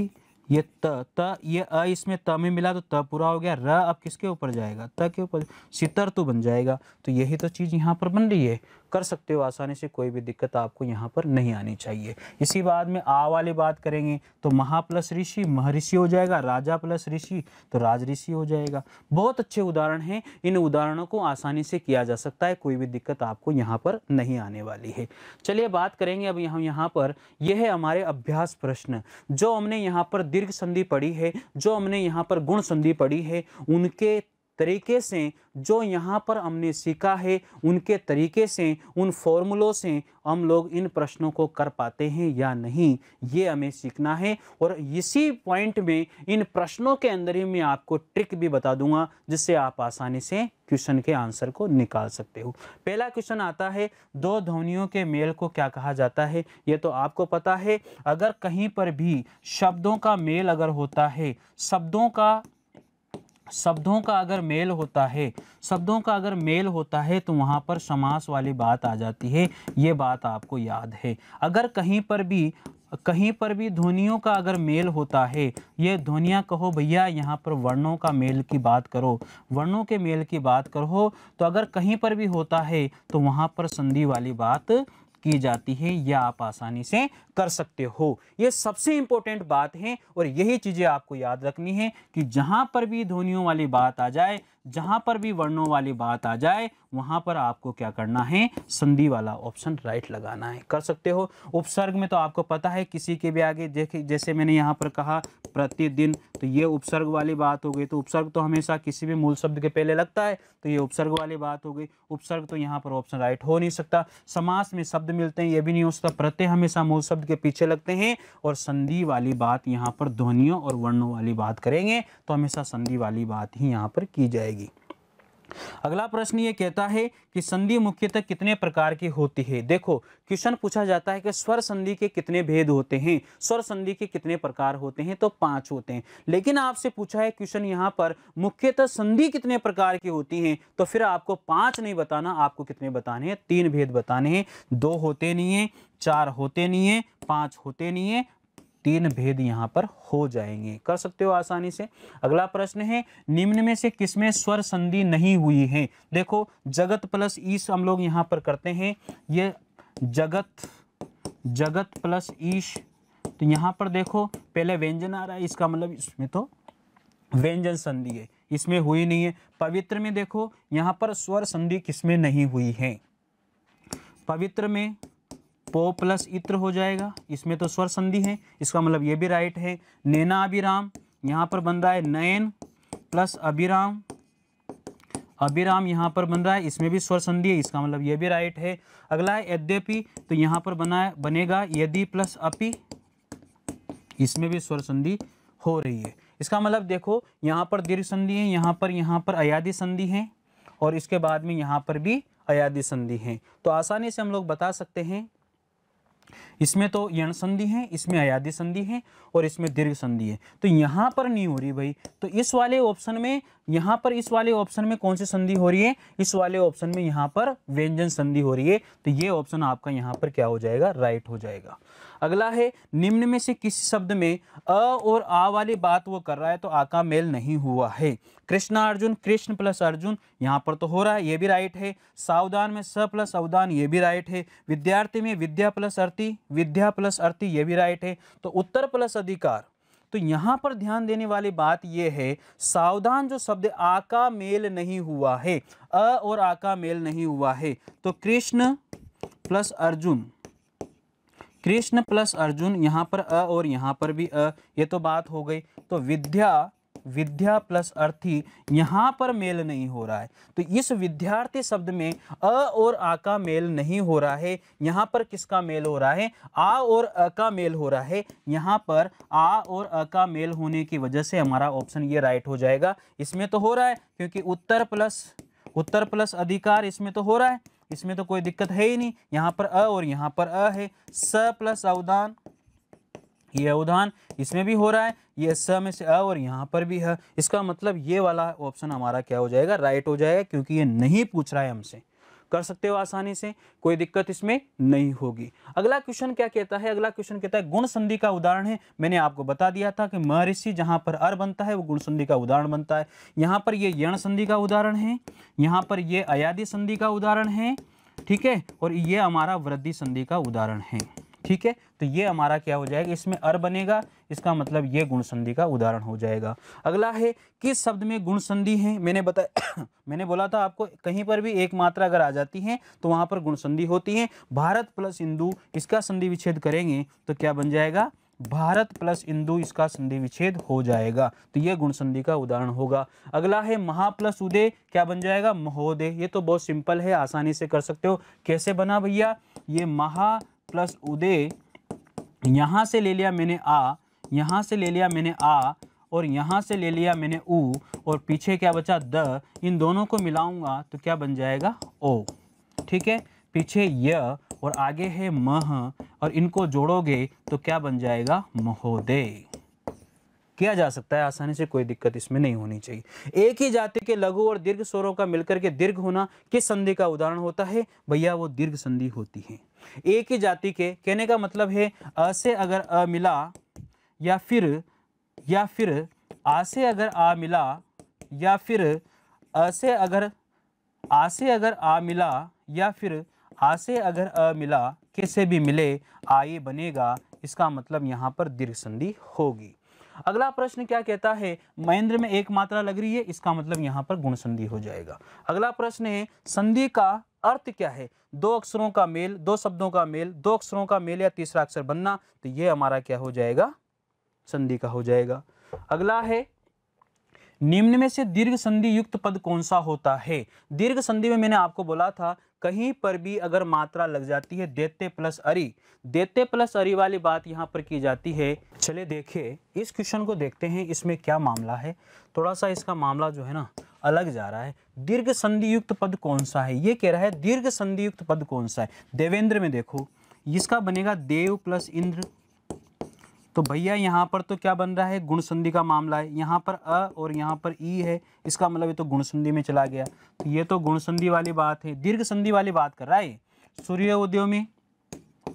ये त त ये अ इसमें त में मिला तो त पूरा हो गया र अब किसके ऊपर जाएगा त के ऊपर शीतर तो बन जाएगा तो यही तो चीज़ यहाँ पर बन रही है कर सकते हो आसानी से कोई भी दिक्कत आपको यहाँ पर नहीं आनी चाहिए इसी बाद में आ वाले बात करेंगे तो महा प्लस ऋषि महर्षि हो जाएगा राजा प्लस ऋषि तो राज ऋषि हो जाएगा बहुत अच्छे उदाहरण हैं इन उदाहरणों को आसानी से किया जा सकता है कोई भी दिक्कत आपको यहाँ पर नहीं आने वाली है चलिए बात करेंगे अब हम यहाँ पर यह है हमारे अभ्यास प्रश्न जो हमने यहाँ पर दीर्घ संधि पढ़ी है जो हमने यहाँ पर गुण संधि पढ़ी है उनके तरीके से जो यहाँ पर हमने सीखा है उनके तरीके से उन फॉर्मूलों से हम लोग इन प्रश्नों को कर पाते हैं या नहीं ये हमें सीखना है और इसी पॉइंट में इन प्रश्नों के अंदर ही मैं आपको ट्रिक भी बता दूंगा जिससे आप आसानी से क्वेश्चन के आंसर को निकाल सकते हो पहला क्वेश्चन आता है दो ध्वनियों के मेल को क्या कहा जाता है ये तो आपको पता है अगर कहीं पर भी शब्दों का मेल अगर होता है शब्दों का शब्दों का अगर मेल होता है शब्दों का अगर मेल होता है तो वहाँ पर समास वाली बात आ जाती है ये बात आपको याद है अगर कहीं पर भी कहीं पर भी ध्वनियों का अगर मेल होता है ये ध्वनियाँ कहो भैया यहाँ पर वर्णों का मेल की बात करो वर्णों के मेल की बात करो तो अगर कहीं पर भी होता है तो वहाँ पर संधि वाली बात की जाती है यह आप आसानी से कर सकते हो ये सबसे इंपॉर्टेंट बात है और यही चीज़ें आपको याद रखनी है कि जहां पर भी ध्वनियों वाली बात आ जाए जहां पर भी वर्णों वाली बात आ जाए वहां पर आपको क्या करना है संधि वाला ऑप्शन राइट लगाना है कर सकते हो उपसर्ग में तो आपको पता है किसी के भी आगे देखे जैसे मैंने यहाँ पर कहा प्रतिदिन तो ये उपसर्ग वाली बात हो गई तो उपसर्ग तो हमेशा किसी भी मूल शब्द के पहले लगता है तो ये उपसर्ग वाली बात हो गई उपसर्ग तो यहाँ पर ऑप्शन राइट हो नहीं सकता समास में शब्द मिलते हैं ये भी नहीं हो सकता प्रत्यय हमेशा मूल शब्द शब्द के पीछे लगते हैं और संधि वाली बात यहाँ पर ध्वनियों और वर्णों वाली बात करेंगे तो हमेशा संधि वाली बात ही यहाँ पर की जाएगी अगला प्रश्न ये कहता है कि संधि मुख्यतः कितने प्रकार की होती है देखो क्वेश्चन पूछा जाता है कि स्वर संधि के कितने भेद होते हैं स्वर संधि के कितने प्रकार होते हैं तो पांच होते हैं लेकिन आपसे पूछा है क्वेश्चन यहाँ पर मुख्यतः संधि कितने प्रकार की होती हैं तो फिर आपको पांच नहीं बताना आपको कितने बताने हैं तीन भेद बताने हैं दो होते नहीं है चार होते नहीं है पांच होते नहीं है तीन भेद यहाँ पर हो जाएंगे कर सकते हो आसानी से अगला प्रश्न है निम्न में से किसमें स्वर संधि नहीं हुई है देखो जगत प्लस ईश हम लोग यहाँ पर करते हैं ये जगत जगत प्लस ईश तो यहाँ पर देखो पहले व्यंजन आ रहा है इसका मतलब इसमें तो व्यंजन संधि है इसमें हुई नहीं है पवित्र में देखो यहाँ पर स्वर संधि किसमें नहीं हुई है पवित्र में पो प्लस इत्र हो जाएगा इसमें तो स्वर संधि है इसका मतलब ये भी राइट है नैना अभिराम यहाँ पर बन रहा है नयन प्लस अभिराम अभिराम यहाँ पर बन रहा है इसमें भी स्वर संधि है इसका मतलब ये भी राइट है अगला है यद्यपि तो यहाँ पर बना बनेगा यदि प्लस अपि इसमें भी स्वर संधि हो रही है इसका मतलब देखो यहाँ पर दीर्घ संधि है यहाँ पर यहाँ पर अयाधि संधि है और इसके बाद में यहाँ पर भी अयाधि संधि है तो आसानी से हम लोग बता सकते हैं इसमें तो यण संधि है इसमें अयाधि संधि है और इसमें दीर्घ संधि है तो यहाँ पर नहीं हो रही भाई तो इस वाले ऑप्शन में यहाँ पर इस वाले ऑप्शन में कौन सी संधि हो रही है इस वाले ऑप्शन में यहाँ पर व्यंजन संधि हो रही है तो ये ऑप्शन आपका यहाँ पर क्या हो जाएगा राइट हो जाएगा अगला है निम्न में से किस शब्द में अ और आ वाली बात वो कर रहा है तो आ का मेल नहीं हुआ है कृष्णा अर्जुन कृष्ण प्लस अर्जुन यहाँ पर तो हो रहा है ये भी राइट है सावधान में स प्लस अवधान ये भी राइट है विद्यार्थी में विद्या प्लस अर्थी विद्या प्लस अर्थी ये भी राइट है तो उत्तर प्लस अधिकार तो यहाँ पर ध्यान देने वाली बात यह है सावधान जो शब्द आ का मेल नहीं हुआ है अ और आ का मेल नहीं हुआ है तो कृष्ण प्लस अर्जुन कृष्ण प्लस अर्जुन यहाँ पर अ और यहाँ पर भी अ ये तो बात हो गई तो विद्या विद्या प्लस अर्थी यहाँ पर मेल नहीं हो रहा है तो इस विद्यार्थी शब्द में अ और आ का मेल नहीं हो रहा है यहाँ पर किसका मेल हो रहा है आ और अ का मेल हो रहा है यहाँ पर आ और अ का मेल होने की वजह से हमारा ऑप्शन ये राइट हो जाएगा इसमें तो हो रहा है क्योंकि उत्तर प्लस उत्तर प्लस अधिकार इसमें तो हो रहा है इसमें तो कोई दिक्कत है ही नहीं यहाँ पर अ और यहाँ पर अ है स प्लस अवधान ये अवधान इसमें भी हो रहा है ये स में से अ और यहाँ पर भी है इसका मतलब ये वाला ऑप्शन हमारा क्या हो जाएगा राइट हो जाएगा क्योंकि ये नहीं पूछ रहा है हमसे कर सकते हो आसानी से कोई दिक्कत इसमें नहीं होगी अगला क्वेश्चन क्या कहता है अगला क्वेश्चन कहता है गुण संधि का उदाहरण है मैंने आपको बता दिया था कि महर्षि जहाँ पर अर बनता है वो गुण संधि का उदाहरण बनता है यहाँ पर यह यण संधि का उदाहरण है यहाँ पर ये अयादि संधि का उदाहरण है ठीक है और ये हमारा वृद्धि संधि का उदाहरण है ठीक है तो ये हमारा क्या हो जाएगा इसमें अर बनेगा इसका मतलब ये गुण संधि का उदाहरण हो जाएगा अगला है किस शब्द में गुण संधि है मैंने बताया मैंने बोला था आपको कहीं पर भी एक मात्रा अगर आ जाती है तो वहां पर गुण संधि होती है भारत प्लस इंदु इसका संधि विच्छेद करेंगे तो क्या बन जाएगा भारत प्लस इंदु इसका संधि विच्छेद हो जाएगा तो यह गुण संधि का उदाहरण होगा अगला है महा प्लस उदय क्या बन जाएगा महोदय ये तो बहुत सिंपल है आसानी से कर सकते हो कैसे बना भैया ये महा प्लस उदय यहां से ले लिया मैंने आ यहाँ से ले लिया मैंने आ और यहाँ से ले लिया मैंने ऊ और पीछे क्या बचा द इन दोनों को मिलाऊंगा तो क्या बन जाएगा ओ ठीक है पीछे य और आगे है मह और इनको जोड़ोगे तो क्या बन जाएगा महोदय किया जा सकता है आसानी से कोई दिक्कत इसमें नहीं होनी चाहिए एक ही जाति के लघु और दीर्घ स्वरों का मिलकर के दीर्घ होना किस संधि का उदाहरण होता है भैया वो दीर्घ संधि होती है एक ही जाति के कहने का मतलब है अ से अगर अ मिला या फिर या फिर आ से अगर आ मिला या फिर अ से अगर आ से अगर आ मिला या फिर आ से अगर अ मिला कैसे भी मिले आए बनेगा इसका मतलब यहाँ पर दीर्घ संधि होगी अगला प्रश्न क्या कहता है महेंद्र में एक मात्रा लग रही है इसका मतलब यहाँ पर गुण संधि हो जाएगा अगला प्रश्न है संधि का अर्थ क्या है दो अक्षरों का मेल दो शब्दों का मेल दो अक्षरों का मेल या तीसरा अक्षर बनना तो ये हमारा क्या हो जाएगा संधि का हो जाएगा अगला है निम्न में से दीर्घ संधि युक्त पद कौन सा होता है दीर्घ संधि में मैंने आपको बोला था कहीं पर भी अगर मात्रा लग जाती है देते प्लस अरी देते प्लस अरी वाली बात यहाँ पर की जाती है चले देखे इस क्वेश्चन को देखते हैं इसमें क्या मामला है थोड़ा सा इसका मामला जो है ना अलग जा रहा है दीर्घ संधि युक्त पद कौन सा है ये कह रहा है दीर्घ संधि युक्त पद कौन सा है देवेंद्र में देखो इसका बनेगा देव प्लस इंद्र तो भैया यहाँ पर तो क्या बन रहा है गुणसंधि का मामला है यहाँ पर अ और यहाँ पर ई है इसका मतलब ये तो गुणसंधि में चला गया तो ये तो गुणसंधि वाली बात है दीर्घ संधि वाली बात कर रहा है सूर्य उद्योग में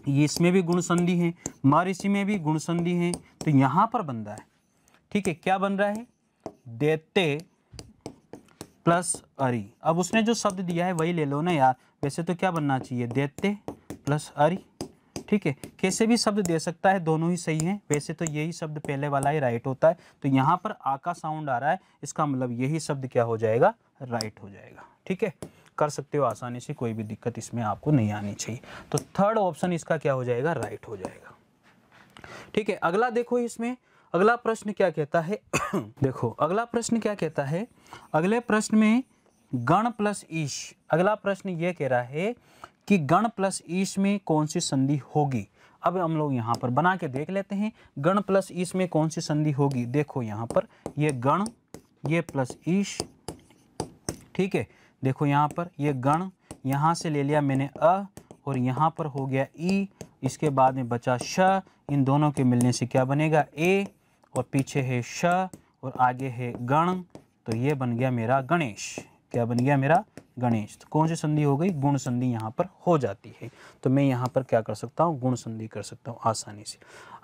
ये इसमें भी गुणसंधि है महर्षि में भी गुणसंधि है तो यहाँ पर बन रहा है ठीक है क्या बन रहा है देते प्लस अरी अब उसने जो शब्द दिया है वही ले लो ना यार वैसे तो क्या बनना चाहिए देते प्लस अरी ठीक है कैसे भी शब्द दे सकता है दोनों ही सही हैं वैसे तो यही शब्द पहले वाला ही राइट होता है तो यहाँ पर आ का साउंड आ रहा है इसका मतलब यही शब्द क्या हो जाएगा राइट हो जाएगा ठीक है कर सकते हो आसानी से कोई भी दिक्कत इसमें आपको नहीं आनी चाहिए तो थर्ड ऑप्शन इसका क्या हो जाएगा राइट हो जाएगा ठीक है अगला देखो इसमें अगला प्रश्न क्या कहता है देखो अगला प्रश्न क्या कहता है अगले प्रश्न में गण प्लस ईश अगला प्रश्न ये कह रहा है कि गण प्लस ईश में कौन सी संधि होगी अब हम लोग यहाँ पर बना के देख लेते हैं गण प्लस ईश में कौन सी संधि होगी देखो यहाँ पर ये गण ये प्लस ईश ठीक है देखो यहाँ पर ये गण यहाँ से ले लिया मैंने अ और यहाँ पर हो गया ई इसके बाद में बचा श इन दोनों के मिलने से क्या बनेगा ए और पीछे है श और आगे है गण तो ये बन गया मेरा गणेश क्या बन गया मेरा गणेश तो कौन सी संधि हो गई गुण संधि यहाँ पर हो जाती है तो मैं यहाँ पर क्या कर सकता हूँ गुण संधि कर सकता हूँ आसानी से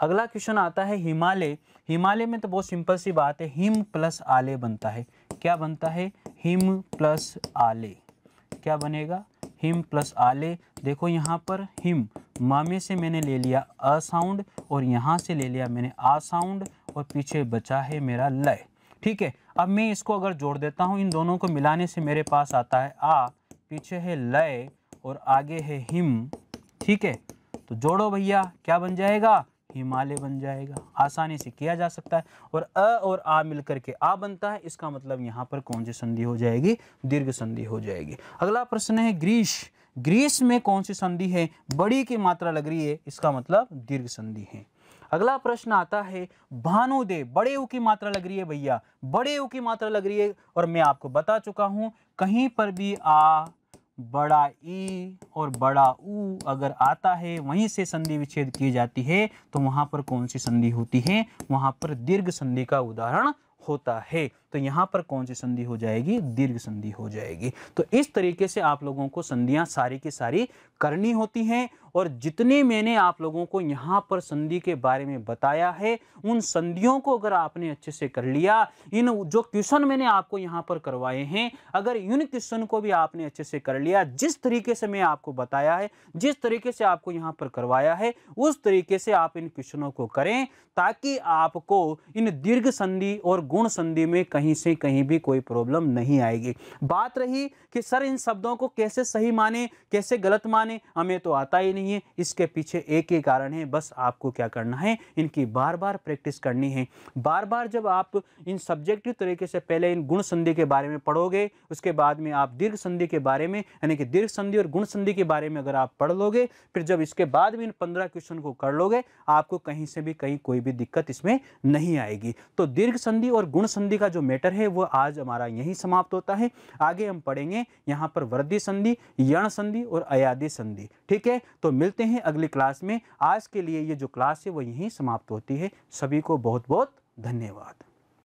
अगला क्वेश्चन आता है हिमालय हिमालय में तो बहुत सिंपल सी बात है हिम प्लस आले बनता है क्या बनता है हिम प्लस आले क्या बनेगा हिम प्लस आले देखो यहाँ पर हिम मामे से मैंने ले लिया अ साउंड और यहाँ से ले लिया मैंने आ साउंड और पीछे बचा है मेरा लय ठीक है अब मैं इसको अगर जोड़ देता हूँ इन दोनों को मिलाने से मेरे पास आता है आ पीछे है लय और आगे है हिम ठीक है तो जोड़ो भैया क्या बन जाएगा हिमालय बन जाएगा आसानी से किया जा सकता है और अ और आ मिलकर के आ बनता है इसका मतलब यहाँ पर कौन सी संधि हो जाएगी दीर्घ संधि हो जाएगी अगला प्रश्न है ग्रीष ग्रीस में कौन सी संधि है बड़ी की मात्रा लग रही है इसका मतलब दीर्घ संधि है अगला प्रश्न आता है दे बड़े ऊ की मात्रा लग रही है भैया बड़े ऊ की मात्रा लग रही है और मैं आपको बता चुका हूं कहीं पर भी आ बड़ा ई और बड़ा ऊ अगर आता है वहीं से संधि विच्छेद की जाती है तो वहां पर कौन सी संधि होती है वहां पर दीर्घ संधि का उदाहरण होता है तो यहाँ पर कौन सी संधि हो जाएगी दीर्घ संधि हो जाएगी तो इस तरीके से आप लोगों को संधियाँ सारी की सारी करनी होती हैं और जितने मैंने आप लोगों को यहाँ पर संधि के बारे में बताया है उन संधियों को अगर आपने अच्छे से कर लिया इन जो क्वेश्चन मैंने आपको यहाँ पर करवाए हैं अगर इन क्वेश्चन को भी आपने अच्छे से कर लिया जिस तरीके से मैं आपको बताया है जिस तरीके से आपको यहाँ पर करवाया है उस तरीके से आप इन क्वेश्चनों को करें ताकि आपको इन दीर्घ संधि और गुण संधि में कहीं से कहीं भी कोई प्रॉब्लम नहीं आएगी बात रही कि सर इन शब्दों को कैसे सही माने कैसे गलत माने हमें तो आता ही नहीं है इसके पीछे एक ही कारण है बस आपको क्या करना है इनकी बार बार प्रैक्टिस करनी है बार बार जब आप इन सब्जेक्टिव तरीके से पहले इन गुण संधि के बारे में पढ़ोगे उसके बाद में आप दीर्घ संधि के बारे में यानी कि दीर्घ संधि और गुण संधि के बारे में अगर आप पढ़ लोगे फिर जब इसके बाद भी इन पंद्रह क्वेश्चन को कर लोगे आपको कहीं से भी कहीं कोई भी दिक्कत इसमें नहीं आएगी तो दीर्घ संधि और गुण संधि का जो मैटर है वो आज हमारा यही समाप्त होता है आगे हम पढ़ेंगे यहाँ पर वृद्धि संधि यण संधि और अयादि संधि ठीक है तो मिलते हैं अगली क्लास में आज के लिए ये जो क्लास है वो यहीं समाप्त होती है सभी को बहुत बहुत धन्यवाद